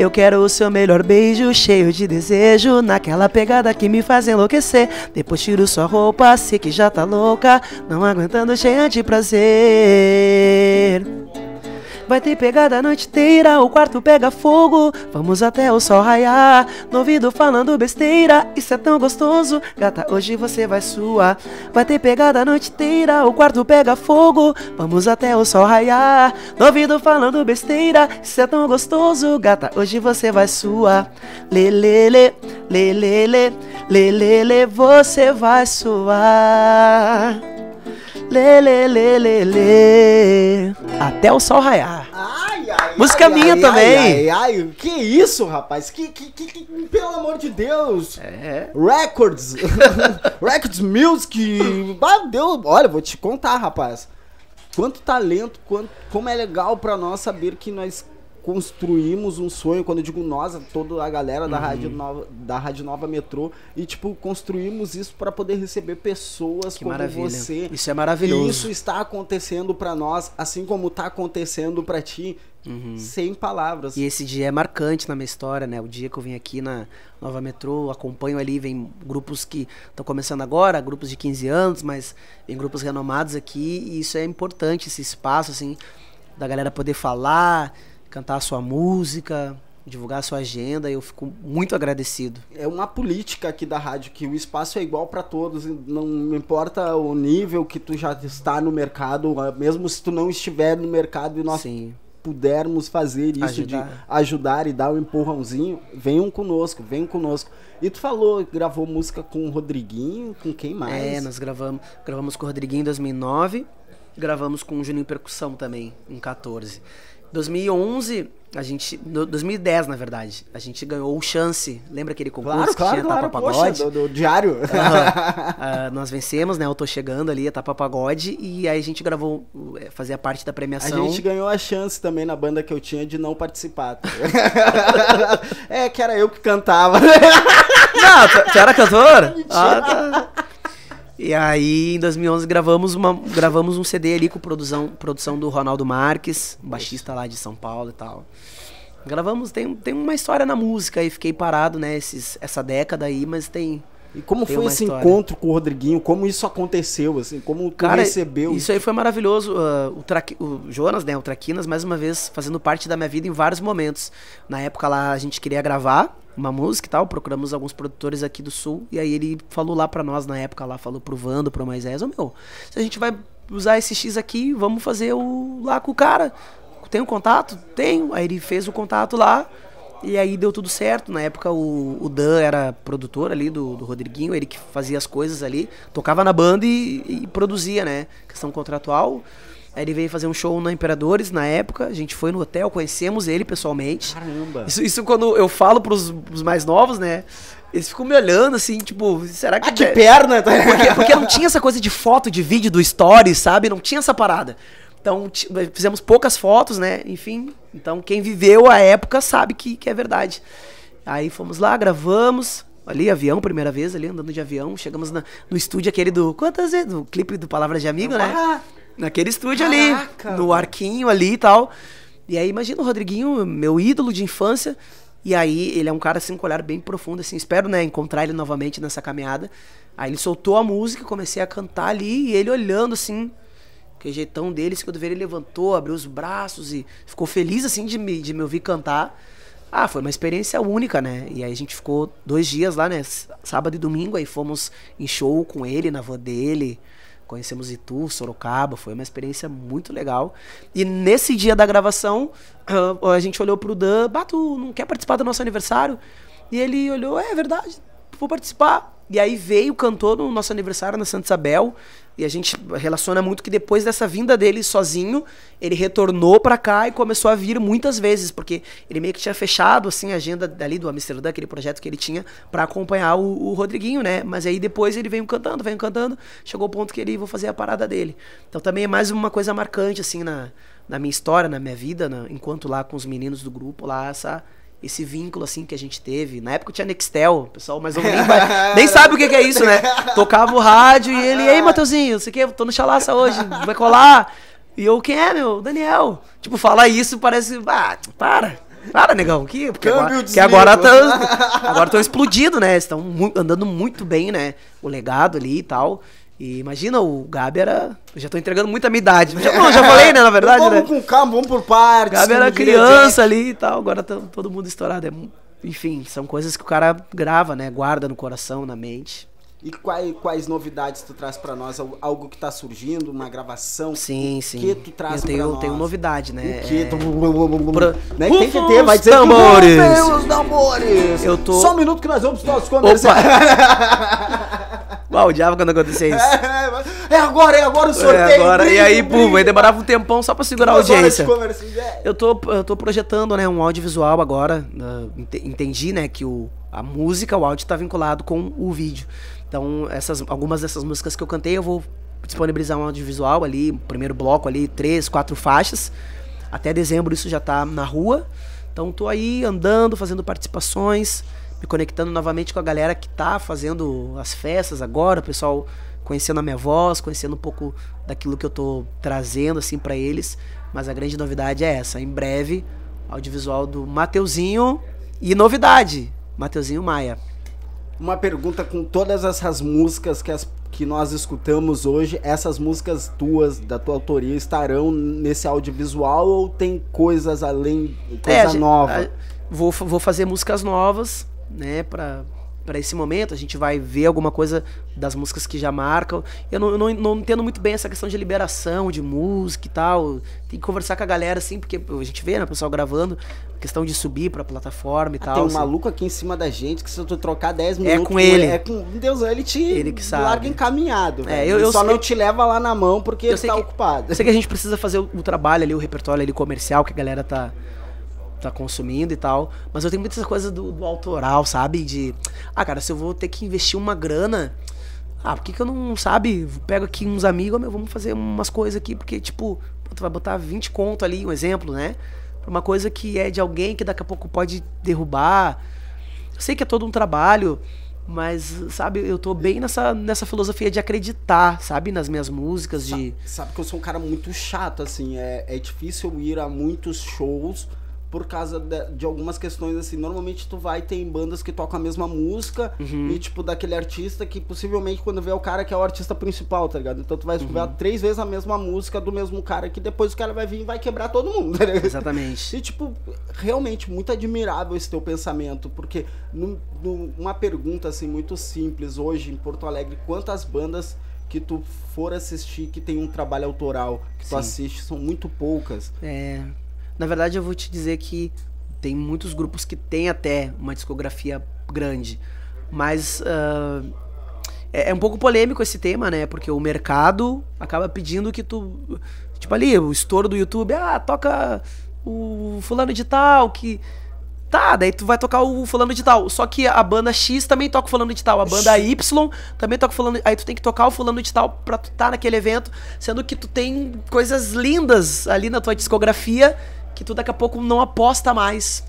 eu quero o seu melhor beijo, cheio de desejo, naquela pegada que me faz enlouquecer. Depois tiro sua roupa, sei que já tá louca, não aguentando, cheia de prazer. Vai ter pegada a noite inteira, o quarto pega fogo. Vamos até o sol raiar. Novido falando besteira, isso é tão gostoso. Gata, hoje você vai suar. Vai ter pegada a noite inteira, o quarto pega fogo. Vamos até o sol raiar. Novido falando besteira, isso é tão gostoso. Gata, hoje você vai suar. Lelele, lelele, lelele, você vai suar. Lê, lê, lê, lê, lê. Até o sol raiar. Ai, ai, Música ai, minha ai, também. Ai, ai, ai, que isso, rapaz? Que, que, que, que pelo amor de Deus. É. Records. Records Music. Ah, Deus. Olha, vou te contar, rapaz. Quanto talento, quanto, como é legal para nós saber que nós construímos um sonho, quando eu digo nós, é toda a galera da, uhum. Rádio, Nova, da Rádio Nova Metrô, e tipo, construímos isso para poder receber pessoas que como maravilha. você. Isso é maravilhoso. E isso está acontecendo para nós, assim como está acontecendo para ti. Uhum. Sem palavras. E esse dia é marcante na minha história, né? O dia que eu vim aqui na Nova Metrô, acompanho ali, vem grupos que estão começando agora, grupos de 15 anos, mas vem grupos renomados aqui, e isso é importante, esse espaço, assim, da galera poder falar, cantar a sua música, divulgar a sua agenda, eu fico muito agradecido. É uma política aqui da rádio que o espaço é igual para todos, não importa o nível que tu já está no mercado, ah, mesmo se tu não estiver no mercado e nós Sim. pudermos fazer isso ajudar. de ajudar e dar um empurrãozinho, venham conosco, venham conosco. E tu falou, gravou música com o Rodriguinho, com quem mais? É, nós gravamos, gravamos com o Rodriguinho em 2009, gravamos com o Juninho Percussão também em 14. 2011, a gente. 2010, na verdade, a gente ganhou o Chance. Lembra aquele concurso claro, que claro, tinha claro, Tapa Pagode? Poxa, do, do diário. Uhum. uh, nós vencemos, né? Eu tô chegando ali, a Tapa Pagode. E aí a gente gravou, é, fazia parte da premiação. A gente ganhou a chance também na banda que eu tinha de não participar. Tá? é, que era eu que cantava. não, tu, tu era cantor? Ah, tá. E aí, em 2011, gravamos, uma, gravamos um CD ali com produção, produção do Ronaldo Marques, um baixista lá de São Paulo e tal. Gravamos, tem, tem uma história na música e fiquei parado, né, esses, essa década aí, mas tem, e como foi esse história. encontro com o Rodriguinho? Como isso aconteceu? Assim, como Cara, recebeu? Isso aí foi maravilhoso. Uh, o, o Jonas, né, o Traquinas, mais uma vez, fazendo parte da minha vida em vários momentos. Na época lá, a gente queria gravar uma música e tal, procuramos alguns produtores aqui do Sul, e aí ele falou lá para nós, na época lá, falou pro Vando, pro Moisés, ô oh, meu, se a gente vai usar esse X aqui, vamos fazer o lá com o cara. Tem o um contato? Tenho. Aí ele fez o contato lá, e aí deu tudo certo. Na época o, o Dan era produtor ali do, do Rodriguinho, ele que fazia as coisas ali, tocava na banda e, e produzia, né? Questão contratual. Aí ele veio fazer um show na Imperadores na época. A gente foi no hotel, conhecemos ele pessoalmente. Caramba! Isso, isso quando eu falo pros, pros mais novos, né? Eles ficam me olhando assim, tipo, será que. Ah, que é? perna! Tá porque, porque não tinha essa coisa de foto, de vídeo, do story, sabe? Não tinha essa parada. Então, fizemos poucas fotos, né? Enfim, então quem viveu a época sabe que, que é verdade. Aí fomos lá, gravamos. Ali, avião, primeira vez, ali andando de avião. Chegamos na, no estúdio aquele do. Quantas vezes? Do clipe do Palavras de Amigo, né? Ah. Naquele estúdio caraca. ali. No arquinho ali e tal. E aí, imagina o Rodriguinho, meu ídolo de infância. E aí, ele é um cara assim, com um olhar bem profundo, assim. Espero, né, encontrar ele novamente nessa caminhada. Aí ele soltou a música, comecei a cantar ali, e ele olhando assim, que é jeitão dele, quando veio ele levantou, abriu os braços e ficou feliz assim de me, de me ouvir cantar. Ah, foi uma experiência única, né? E aí a gente ficou dois dias lá, né? Sábado e domingo, aí fomos em show com ele, na van dele. Conhecemos Itu, Sorocaba, foi uma experiência muito legal. E nesse dia da gravação, ah, a gente olhou pro Dan, Bato, não quer participar do nosso aniversário? E ele olhou, é, é verdade, vou participar. E aí veio, cantou no nosso aniversário na Santa Isabel. E a gente relaciona muito que depois dessa vinda dele sozinho, ele retornou para cá e começou a vir muitas vezes, porque ele meio que tinha fechado assim a agenda dali do Amsterdã, aquele projeto que ele tinha para acompanhar o, o, Rodriguinho, né? Mas aí depois ele veio cantando, veio cantando, chegou o ponto que ele vou fazer a parada dele. Então também é mais uma coisa marcante assim na, na minha história, na minha vida, na, enquanto lá com os meninos do grupo lá essa esse vínculo assim que a gente teve. Na época tinha Nextel, o pessoal mais ou menos nem, nem, sabe o que, que, é isso, né? Tocava o rádio e ele, ei, Mateuzinho, não sei o que, tô no chalaça hoje, vai colar. E eu, quem é, meu? Daniel. Tipo, falar isso parece, ah, para. Para, negão, que, porque agora, que agora estão agora explodindo, né? Estão mu andando muito bem, né? O legado ali e tal. E imagina, o Gabi era. Eu já tô entregando muita a minha idade. Já, não, já falei, né, na verdade? vamos né? com calma, vamos por partes. Gabi era criança ali e tal, agora tá todo mundo estourado. É, enfim, são coisas que o cara grava, né? Guarda no coração, na mente. E quais, quais novidades tu traz para nós? Algo que tá surgindo, uma gravação? Sim, sim. O que tu traz pra nós? Eu tenho novidade, né? O que? É... Pra... Né? Tem que ter, vai dizer tambores. que... Eu tô... Só um minuto que nós vamos para os comerciais diabo quando acontecia isso. É, é, é agora, é agora o é sorteio. É agora. Brilho, e aí, pum, aí demorava um tempão só pra segurar a audiência. Eu tô, eu tô projetando, né, um audiovisual agora. Né, entendi, né, que o, a música, o áudio tá vinculado com o vídeo. Então, essas, algumas dessas músicas que eu cantei, eu vou disponibilizar um audiovisual ali, primeiro bloco ali, três, quatro faixas. Até dezembro isso já tá na rua. Então tô aí andando, fazendo participações me conectando novamente com a galera que tá fazendo as festas agora, o pessoal conhecendo a minha voz, conhecendo um pouco daquilo que eu tô trazendo assim para eles. Mas a grande novidade é essa, em breve, audiovisual do Mateuzinho e novidade, Mateuzinho Maia. Uma pergunta com todas essas músicas que, as, que nós escutamos hoje, essas músicas tuas, da tua autoria, estarão nesse audiovisual ou tem coisas além, coisa é, nova? A, vou, vou fazer músicas novas, né, para para esse momento, a gente vai ver alguma coisa das músicas que já marcam. Eu não, não, não entendo muito bem essa questão de liberação de música e tal. Tem que conversar com a galera, assim, porque a gente vê, né, o pessoal gravando, questão de subir pra plataforma e ah, tal. Tem um assim. maluco aqui em cima da gente que se eu trocar 10 é minutos. É com ele. É com Deus, ele te ele que sabe. larga encaminhado. É, eu, eu só sei... não te leva lá na mão porque eu ele tá que, ocupado. Eu sei que a gente precisa fazer o, o trabalho ali, o repertório ali comercial que a galera tá tá consumindo e tal. Mas eu tenho muita coisa do, do, autoral, sabe? De. Ah, cara, se eu vou ter que investir uma grana. Ah, por que, que eu não, sabe? Pego aqui uns amigos, meu, vamos fazer umas coisas aqui, porque, tipo, tu vai botar 20 conto ali, um exemplo, né? Pra uma coisa que é de alguém que daqui a pouco pode derrubar. Eu sei que é todo um trabalho, mas, sabe, eu tô bem nessa, nessa filosofia de acreditar, sabe, nas minhas músicas, de... Sabe, sabe que eu sou um cara muito chato, assim, é, é difícil ir a muitos shows por causa de, de, algumas questões assim. Normalmente tu vai tem bandas que tocam a mesma música uhum. e tipo daquele artista que possivelmente quando vê é o cara que é o artista principal, tá ligado? Então tu vai escutar uhum. três vezes a mesma música do mesmo cara que depois o cara vai vir e vai quebrar todo mundo. Tá Exatamente. E tipo, realmente muito admirável esse teu pensamento, porque num, num, uma pergunta assim muito simples hoje em Porto Alegre, quantas bandas que tu for assistir que tem um trabalho autoral que Sim. tu assiste são muito poucas. É, na verdade, eu vou te dizer que tem muitos grupos que têm até uma discografia grande, mas uh, é, é, um pouco polêmico esse tema, né? Porque o mercado acaba pedindo que tu, tipo ali, o estouro do YouTube, ah, toca o fulano de tal que Tá, daí tu vai tocar o fulano de tal. Só que a banda X também toca o fulano de tal. A banda Y também toca o fulano. Aí tu tem que tocar o fulano de tal pra tu tá naquele evento. Sendo que tu tem coisas lindas ali na tua discografia que tu daqui a pouco não aposta mais.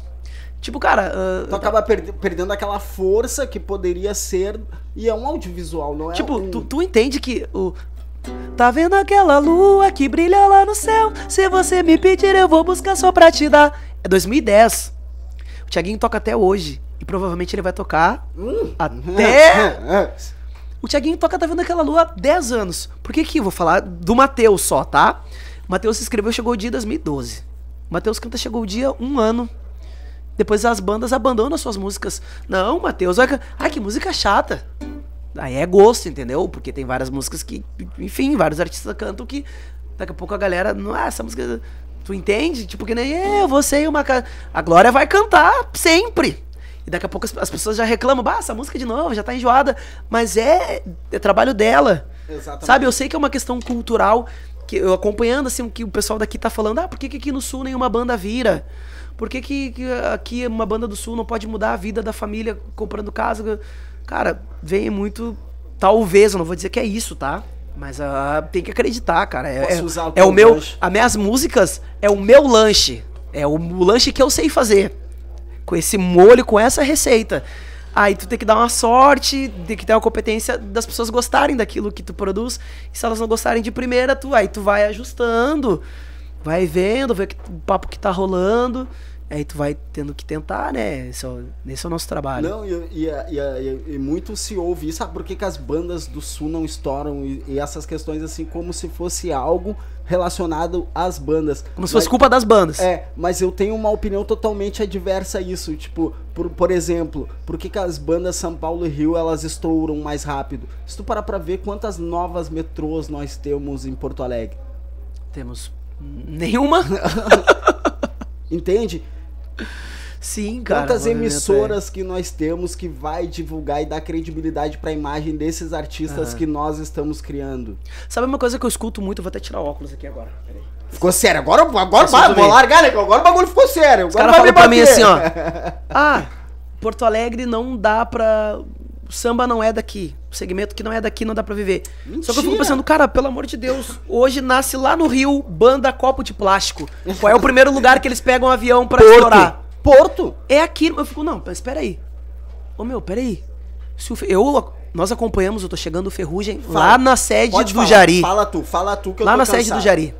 Tipo, cara. Uh, tu acaba per perdendo aquela força que poderia ser. E é um audiovisual, não é? Tipo, um... tu, tu entende que o. Tá vendo aquela lua que brilha lá no céu? Se você me pedir, eu vou buscar só pra te dar. É 2010. O Thiaguinho toca até hoje. E provavelmente ele vai tocar hum. até. É. o Thiaguinho toca Tá vendo aquela lua há 10 anos. Por que que eu vou falar do Matheus só, tá? O Matheus se inscreveu, chegou o dia 2012. Matheus Canta chegou o dia um ano. Depois as bandas abandonam suas músicas. Não, Matheus, olha. Ai, que música chata. Aí é gosto, entendeu? Porque tem várias músicas que. Enfim, vários artistas cantam que daqui a pouco a galera. Ah, essa música. Tu entende? Tipo, que nem eu, você e uma. A Glória vai cantar sempre. E daqui a pouco as, as pessoas já reclamam, bah, essa música de novo, já tá enjoada. Mas é, é trabalho dela. Exatamente. Sabe, eu sei que é uma questão cultural que eu acompanhando assim o que o pessoal daqui tá falando, ah, por que, que aqui no sul nenhuma banda vira? Por que, que, que aqui uma banda do sul não pode mudar a vida da família comprando casa? Cara, vem muito talvez, eu não vou dizer que é isso, tá? Mas uh, tem que acreditar, cara. É, é, o, é o meu, lanche. as minhas músicas é o meu lanche, é o, o lanche que eu sei fazer com esse molho, com essa receita. Aí tu tem que dar uma sorte, tem que ter uma competência das pessoas gostarem daquilo que tu produz. E se elas não gostarem de primeira, tu aí tu vai ajustando, vai vendo, vê o papo que tá rolando. Aí tu vai tendo que tentar, né? Esse é o, esse é o nosso trabalho. Não, e, e, é, e, é, é, e, muito se ouve isso. Sabe por que, que as bandas do sul não estouram? E, essas questões, assim, como se fosse algo relacionado às bandas. Como mas, se fosse culpa das bandas. É, mas eu tenho uma opinião totalmente adversa a isso. Tipo, por, por exemplo, por que, que as bandas São Paulo e Rio, elas estouram mais rápido? Se tu parar pra ver quantas novas metrôs nós temos em Porto Alegre. Temos nenhuma. Entende? Sim, cara. Quantas é- emissoras é. que nós temos que vai divulgar e dar credibilidade para a imagem desses artistas uhum. que nós estamos criando? Sabe uma coisa que eu escuto muito? Eu vou até tirar o óculos aqui agora. Peraí. Ficou sério. Agora, agora vai, vou largar, Agora o bagulho ficou sério. Os caras falam pra mim assim, ó. Ah, Porto Alegre não dá pra... O samba não é daqui segmento que não é daqui, não dá pra viver. Mentira. Só que eu fico pensando, cara, pelo amor de Deus, hoje nasce lá no Rio banda copo de plástico. Qual é o primeiro lugar que eles pegam um avião para explorar? Porto? É aqui. Eu fico, não, mas peraí. Ô meu, peraí. Se o, eu nós acompanhamos, eu tô chegando o Ferrugem fala. lá na sede Pode do falar. Jari. Fala tu, fala tu que eu Lá tô na cansado. sede do Jari.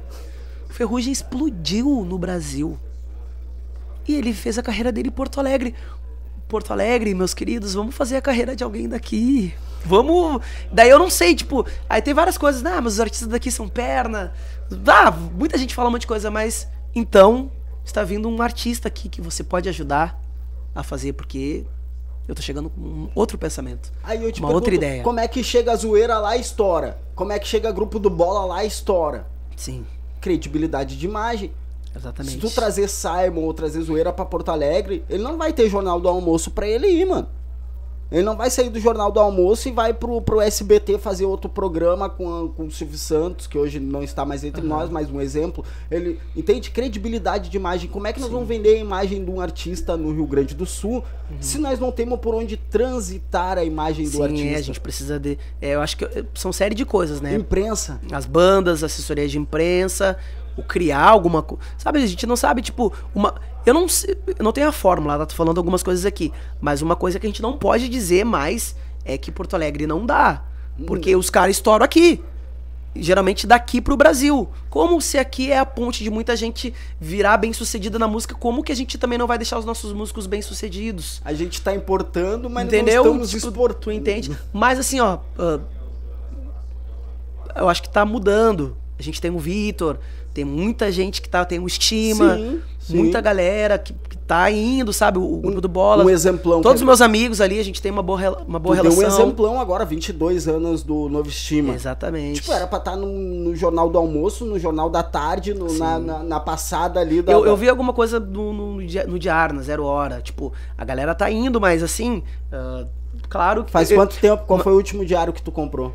O Ferrugem explodiu no Brasil. E ele fez a carreira dele em Porto Alegre. Porto Alegre, meus queridos, vamos fazer a carreira de alguém daqui. Vamos. Daí eu não sei, tipo. Aí tem várias coisas. Ah, mas os artistas daqui são perna. Ah, muita gente fala um monte de coisa, mas. Então, está vindo um artista aqui que você pode ajudar a fazer, porque eu tô chegando com um outro pensamento. Aí eu te uma pergunto, outra ideia. Como é que chega a zoeira lá e estoura? Como é que chega grupo do bola lá e estoura? Sim. Credibilidade de imagem. Exatamente. Se tu trazer Simon ou trazer zoeira para Porto Alegre, ele não vai ter jornal do almoço para ele ir, mano. Ele não vai sair do Jornal do Almoço e vai pro, pro SBT fazer outro programa com, com o Silvio Santos, que hoje não está mais entre uhum. nós, mas um exemplo. Ele entende credibilidade de imagem. Como é que nós Sim. vamos vender a imagem de um artista no Rio Grande do Sul uhum. se nós não temos por onde transitar a imagem Sim, do artista? Sim, é, a gente precisa de. É, eu acho que é, são série de coisas, né? Imprensa. As bandas, assessorias de imprensa, ou tipo, criar alguma coisa. Sabe, a gente não sabe, tipo, uma. Eu não, sei, eu não tenho a fórmula, tô tá falando algumas coisas aqui. Mas uma coisa que a gente não pode dizer mais é que Porto Alegre não dá. Porque os caras estouram aqui. Geralmente daqui pro Brasil. Como se aqui é a ponte de muita gente virar bem sucedida na música, como que a gente também não vai deixar os nossos músicos bem sucedidos? A gente tá importando, mas Entendeu? não estamos tipo, exportando. Tu entende? Mas assim, ó. Uh, eu acho que tá mudando. A gente tem o Vitor, tem muita gente que tá, tem o Estima, sim, sim. muita galera que, que tá indo, sabe? O, grupo do Bola. Um exemplão. Todos é os meus amigos ali, a gente tem uma boa, uma boa relação. um exemplão agora, 22 anos do Novo Estima. Exatamente. Tipo, era pra estar tá no, no Jornal do Almoço, no Jornal da Tarde, no, na, na, na, passada ali. Da, eu, eu vi alguma coisa no, no, no Diário, na Zero Hora. Tipo, a galera tá indo, mas assim... Uh, claro que... Faz quanto tempo? Qual foi o último diário que tu comprou?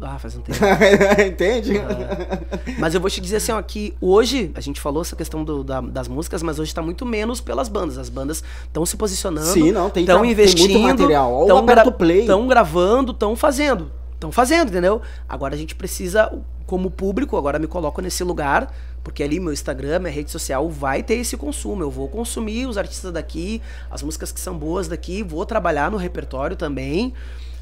Ah, faz um tempo. Entende? Ah. Mas eu vou te dizer assim, ó, que hoje, a gente falou essa questão do, da, das músicas, mas hoje tá muito menos pelas bandas. As bandas estão se posicionando. Sim, não, tem Estão investindo. Tem muito material. Estão play. Estão gravando, estão fazendo. Estão fazendo, entendeu? Agora a gente precisa, como público, agora me coloco nesse lugar, porque ali meu Instagram, minha rede social vai ter esse consumo. Eu vou consumir os artistas daqui, as músicas que são boas daqui, vou trabalhar no repertório também.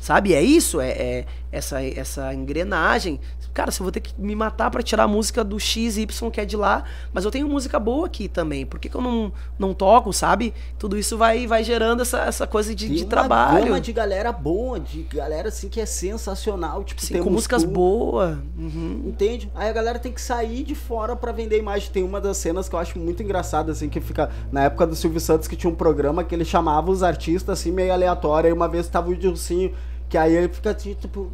Sabe? É isso, é, é essa, essa engrenagem. Cara, se eu vou ter que me matar para tirar a música do X Y que é de lá, mas eu tenho música boa aqui também. Por que, que eu não, não toco, sabe? Tudo isso vai, vai gerando essa, essa coisa de, Tem de uma trabalho. de galera boa, de galera assim que é sensacional, tipo, Sim, com músicas boas. Uhum. Entende? Aí a galera tem que sair de fora para vender imagem. Tem uma das cenas que eu acho muito engraçada, assim, que fica na época do Silvio Santos que tinha um programa que ele chamava os artistas assim meio aleatório. Aí uma vez tava o Dilcinho que aí ele fica assim, tipo,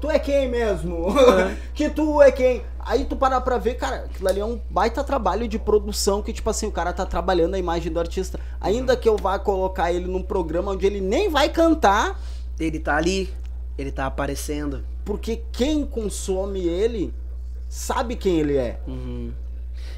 tu é quem mesmo? É. que tu é quem? Aí tu parar pra ver, cara, aquilo ali é um baita trabalho de produção que, tipo assim, o cara tá trabalhando a imagem do artista. Ainda uhum. que eu vá colocar ele num programa onde ele nem vai cantar. Ele tá ali, ele tá aparecendo. Porque quem consome ele sabe quem ele é. Uhum.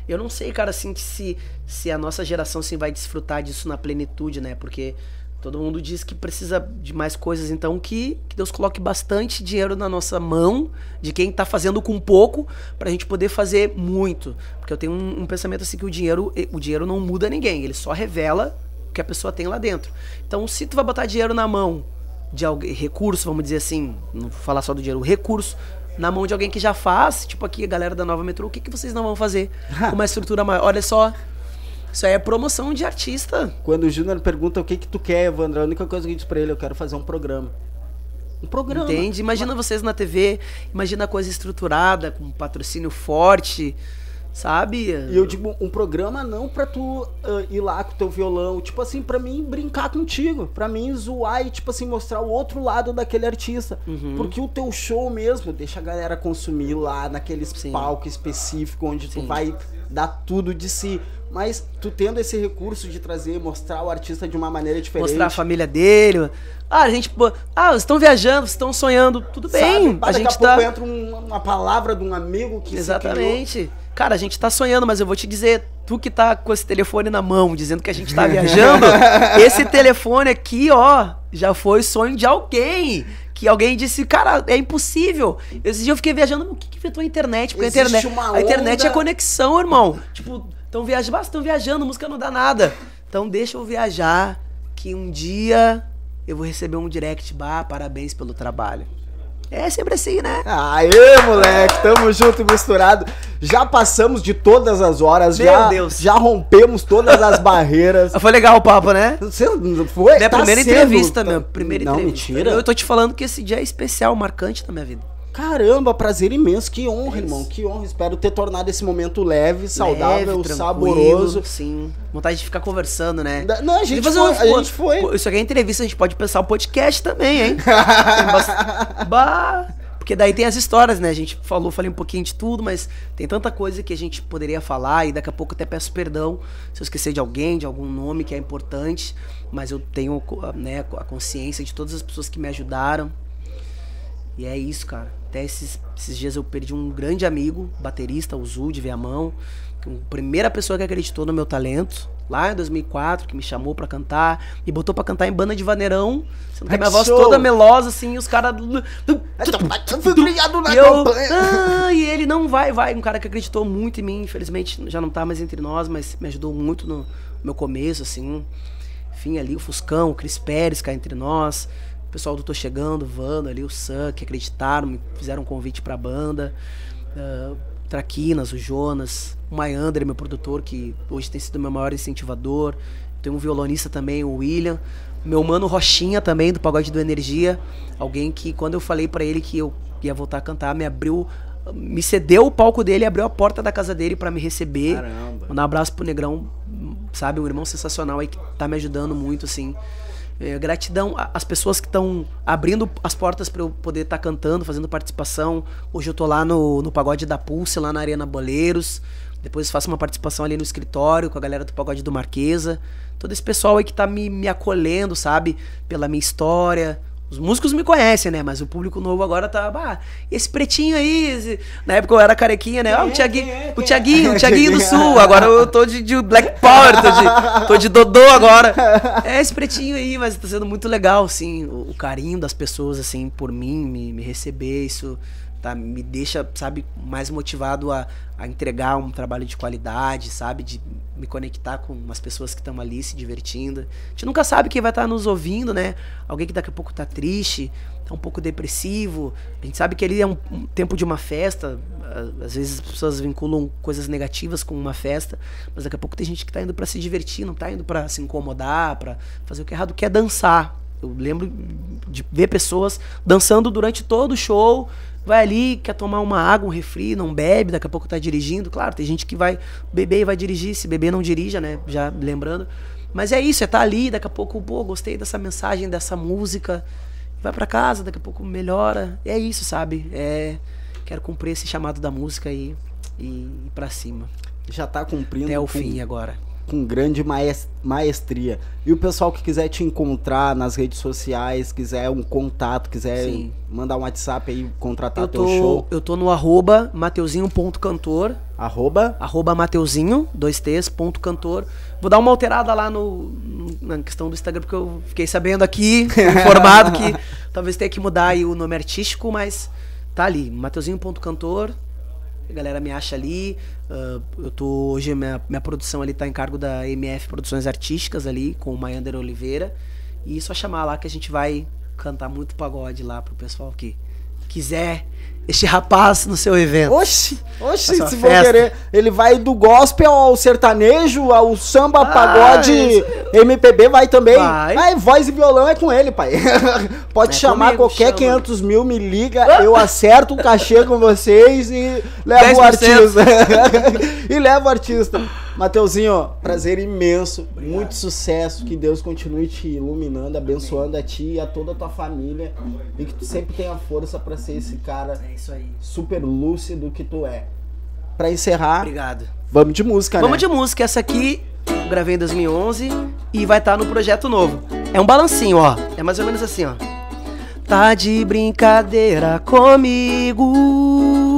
Eu não sei, cara, assim, se, se a nossa geração assim, vai desfrutar disso na plenitude, né? Porque Todo mundo diz que precisa de mais coisas, então que, que Deus coloque bastante dinheiro na nossa mão, de quem está fazendo com pouco, para a gente poder fazer muito. Porque eu tenho um, um, pensamento assim que o dinheiro, o dinheiro não muda ninguém, ele só revela o que a pessoa tem lá dentro. Então, se tu vai botar dinheiro na mão de alguém, recurso, vamos dizer assim, não vou falar só do dinheiro, recurso na mão de alguém que já faz, tipo aqui a galera da Nova Metrô, o que, que vocês não vão fazer? Uma estrutura maior. Olha só, isso aí é promoção de artista. Quando o Júnior pergunta o que que tu quer, Evandro, a única coisa que eu disse pra ele, eu quero fazer um programa. Um programa. Entende? Imagina vocês na TV, imagina a coisa estruturada, com um patrocínio forte, sabe? E eu digo, um programa não pra tu uh, ir lá com o teu violão, tipo assim, pra mim brincar contigo, pra mim zoar e, tipo assim, mostrar o outro lado daquele artista. Uhum. Porque o teu show mesmo deixa a galera consumir lá naquele palcos palco específico onde Sim. tu vai dar tudo de si. Mas tu tendo esse recurso de trazer, mostrar o artista de uma maneira diferente. Mostrar a família dele. Ah, a gente. ah, vocês estão viajando, vocês estão sonhando, tudo Sabe? bem. a gente pouco tá... entra uma palavra de um amigo que. Exatamente. Cara, a gente tá sonhando, mas eu vou te dizer, tu que tá com esse telefone na mão, dizendo que a gente tá viajando, esse telefone aqui, ó, já foi sonho de alguém que alguém disse, cara, é impossível. Esse dia eu fiquei viajando, o que que inventou a internet? Porque Existe a internet, a internet é conexão, irmão. Tipo, Estão viajando, estão viajando, música não dá nada. Então deixa eu viajar, que um dia eu vou receber um direct, bar, parabéns pelo trabalho. É sempre assim, né? Aê, moleque, tamo junto e misturado. Já passamos de todas as horas, Meu já, Deus. já rompemos todas as barreiras. Foi legal o papo, né? Você foi? Minha tá primeira sendo, entrevista, tá... meu. Primeira não, entrevista. Mentira. Eu tô te falando que esse dia é especial, marcante na minha vida. Caramba, prazer imenso, que honra, é irmão, que honra. Espero ter tornado esse momento leve, saudável, leve, saboroso. Sim. Vontade de ficar conversando, né? Da, não, a gente, foi, a gente foi. Isso aqui é entrevista, a gente pode pensar o um podcast também, hein? bah. Porque daí tem as histórias, né? A gente falou, falei um pouquinho de tudo, mas tem tanta coisa que a gente poderia falar e daqui a pouco até peço perdão se eu esquecer de alguém, de algum nome que é importante, mas eu tenho né, a consciência de todas as pessoas que me ajudaram, e é isso, cara. Até esses, esses dias eu perdi um grande amigo, baterista, o Zul, de Viamão. É a primeira pessoa que acreditou no meu talento, lá em 2004, que me chamou para cantar, me botou para cantar em banda de vaneirão, sendo que a minha voz toda melosa, assim, e os caras... Tá, tá e eu... Ah, e ele não vai, vai. Um cara que acreditou muito em mim, infelizmente já não tá mais entre nós, mas me ajudou muito no meu começo, assim. Enfim, ali o Fuscão, o Cris Pérez cá tá entre nós... O pessoal do Tô Chegando, Vando ali, o Sam, que acreditaram, me fizeram um convite pra banda. Uh, Traquinas, o Jonas, o Maiander, meu produtor, que hoje tem sido meu maior incentivador. Tem um violonista também, o William. Meu mano Rochinha também, do Pagode do Energia. Alguém que, quando eu falei para ele que eu ia voltar a cantar, me abriu. Me cedeu o palco dele, abriu a porta da casa dele para me receber. Caramba. Mandar um abraço pro Negrão, sabe? Um irmão sensacional aí que tá me ajudando muito, assim. É, gratidão às pessoas que estão abrindo as portas para eu poder estar tá cantando, fazendo participação. Hoje eu tô lá no, no Pagode da Pulse, lá na Arena Boleiros. Depois faço uma participação ali no escritório com a galera do Pagode do Marquesa. Todo esse pessoal aí que tá me, me acolhendo, sabe? Pela minha história, os músicos me conhecem, né? Mas o público novo agora tá. Ah, esse pretinho aí. Esse... Na época eu era carequinha, né? Ah, o, é? é? o é? Thiaguinho, o Thiaguinho do Sul. Agora eu tô de, de Black Power, tô de, tô de Dodô agora. É esse pretinho aí, mas tá sendo muito legal, assim. O, o carinho das pessoas, assim, por mim, me, me receber. Isso tá? Me deixa, sabe, mais motivado a, a entregar um trabalho de qualidade, sabe? De me conectar com umas pessoas que estão ali se divertindo. A gente nunca sabe quem vai estar tá nos ouvindo, né? Alguém que daqui a pouco tá triste, tá um pouco depressivo. A gente sabe que ali é um, um tempo de uma festa. Às vezes as pessoas vinculam coisas negativas com uma festa, mas daqui a pouco tem gente que tá indo para se divertir, não tá indo para se incomodar, para fazer o que é errado, quer é dançar. Eu lembro de ver pessoas dançando durante todo o show, vai ali, quer tomar uma água, um refri, não bebe, daqui a pouco tá dirigindo. Claro, tem gente que vai beber e vai dirigir, se beber não dirija, né? Já lembrando. Mas é isso, é tá ali, daqui a pouco, pô, gostei dessa mensagem, dessa música. Vai para casa, daqui a pouco melhora. É isso, sabe? É, quero cumprir esse chamado da música e, e ir pra cima. Já tá cumprindo. Até o fim agora com grande maestria. E o pessoal que quiser te encontrar nas redes sociais, quiser um contato, quiser Sim. mandar um WhatsApp aí, contratar eu teu show. Eu tô no arroba mateuzinho.cantor. Arroba? Arroba mateuzinho, dois t's, ponto cantor. Vou dar uma alterada lá no, na questão do Instagram, porque eu fiquei sabendo aqui, informado que talvez tenha que mudar aí o nome artístico, mas tá ali, mateuzinho.cantor. A galera me acha ali. Uh, eu tô hoje minha, minha produção ali tá em cargo da MF Produções Artísticas ali com o Maiander Oliveira. E só chamar lá que a gente vai cantar muito pagode lá pro pessoal que quiser este rapaz no seu evento. Oxi, oxi, se é for querer. Ele vai do gospel ao sertanejo, ao samba, ah, pagode, é isso. MPB, vai também. Vai. voz e violão é com ele, pai. Pode é chamar comigo, qualquer chama. 500 mil, me liga, ah! eu acerto o um cachê com vocês e levo 10%. o artista. e levo o artista. Mateuzinho, prazer hum. imenso, Obrigado. muito sucesso, que Deus continue te iluminando, abençoando Amém. a ti e a toda a tua família e que tu sempre tenha força para ser esse cara é super lúcido que tu é. Para encerrar, Obrigado. Vamos de música, né? Vamos de música, essa aqui eu gravei em 2011 e vai estar tá no projeto novo. É um balancinho, ó. É mais ou menos assim, ó. Tá de brincadeira comigo.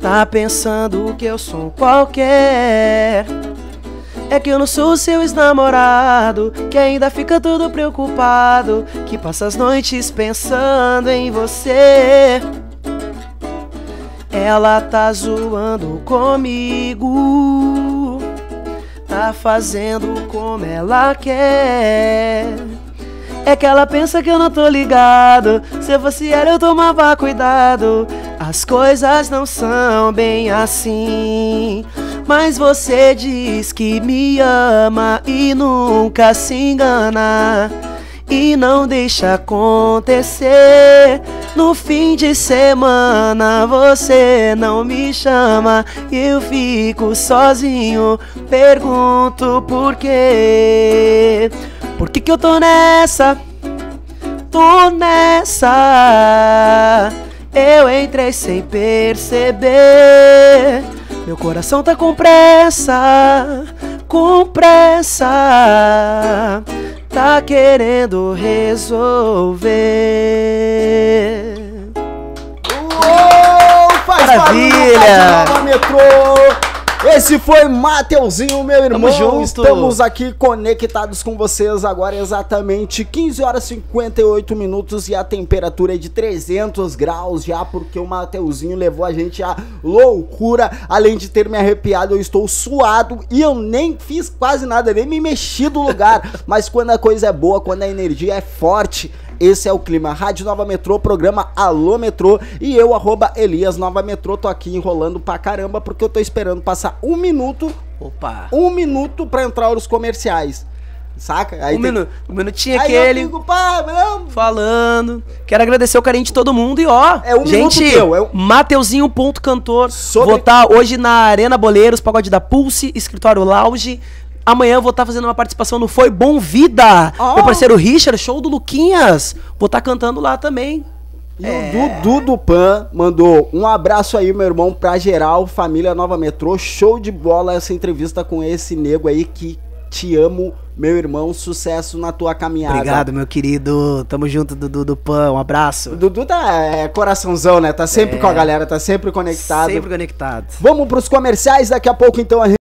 Tá pensando que eu sou qualquer. É que eu não sou seu ex-namorado, que ainda fica todo preocupado, que passa as noites pensando em você. Ela tá zoando comigo, tá fazendo como ela quer. É que ela pensa que eu não tô ligado, se eu fosse ela eu tomava cuidado. As coisas não são bem assim. Mas você diz que me ama e nunca se engana. E não deixa acontecer. No fim de semana você não me chama e eu fico sozinho. Pergunto por quê? Por que, que eu tô nessa? Tô nessa. Eu entrei sem perceber. Meu coração tá com pressa, com pressa. Tá querendo resolver. Uou, faz Maravilha! Barulho, faz metrô! Esse foi Mateuzinho, meu irmão. Tamo junto. Estamos aqui conectados com vocês agora exatamente 15 horas 58 minutos e a temperatura é de 300 graus já, porque o Mateuzinho levou a gente à loucura. Além de ter me arrepiado, eu estou suado e eu nem fiz quase nada, nem me mexi do lugar. Mas quando a coisa é boa, quando a energia é forte, esse é o Clima Rádio Nova Metrô, programa Alô Metrô. E eu, arroba Elias Nova Metrô, tô aqui enrolando pra caramba porque eu tô esperando passar um minuto. Opa! Um minuto pra entrar os comerciais. Saca? Aí um, tem... minu... um minutinho aí aquele. Eu fico, pá, Falando. Quero agradecer o carinho de todo mundo e ó. É um gente, minuto é um... Mateuzinho.cantor. Sobre... Votar hoje na Arena Boleiros, pagode da Pulse, escritório Lounge. Amanhã eu vou estar tá fazendo uma participação no Foi Bom Vida. Oh. Meu parceiro Richard, show do Luquinhas. Vou estar tá cantando lá também. E é. o Dudu do Pan mandou um abraço aí, meu irmão, pra geral, família Nova Metrô. Show de bola essa entrevista com esse nego aí que te amo, meu irmão. Sucesso na tua caminhada. Obrigado, meu querido. Tamo junto, Dudu do Pan. Um abraço. O Dudu tá é, coraçãozão, né? Tá sempre é. com a galera, tá sempre conectado. Sempre conectado. Vamos pros comerciais. Daqui a pouco, então, a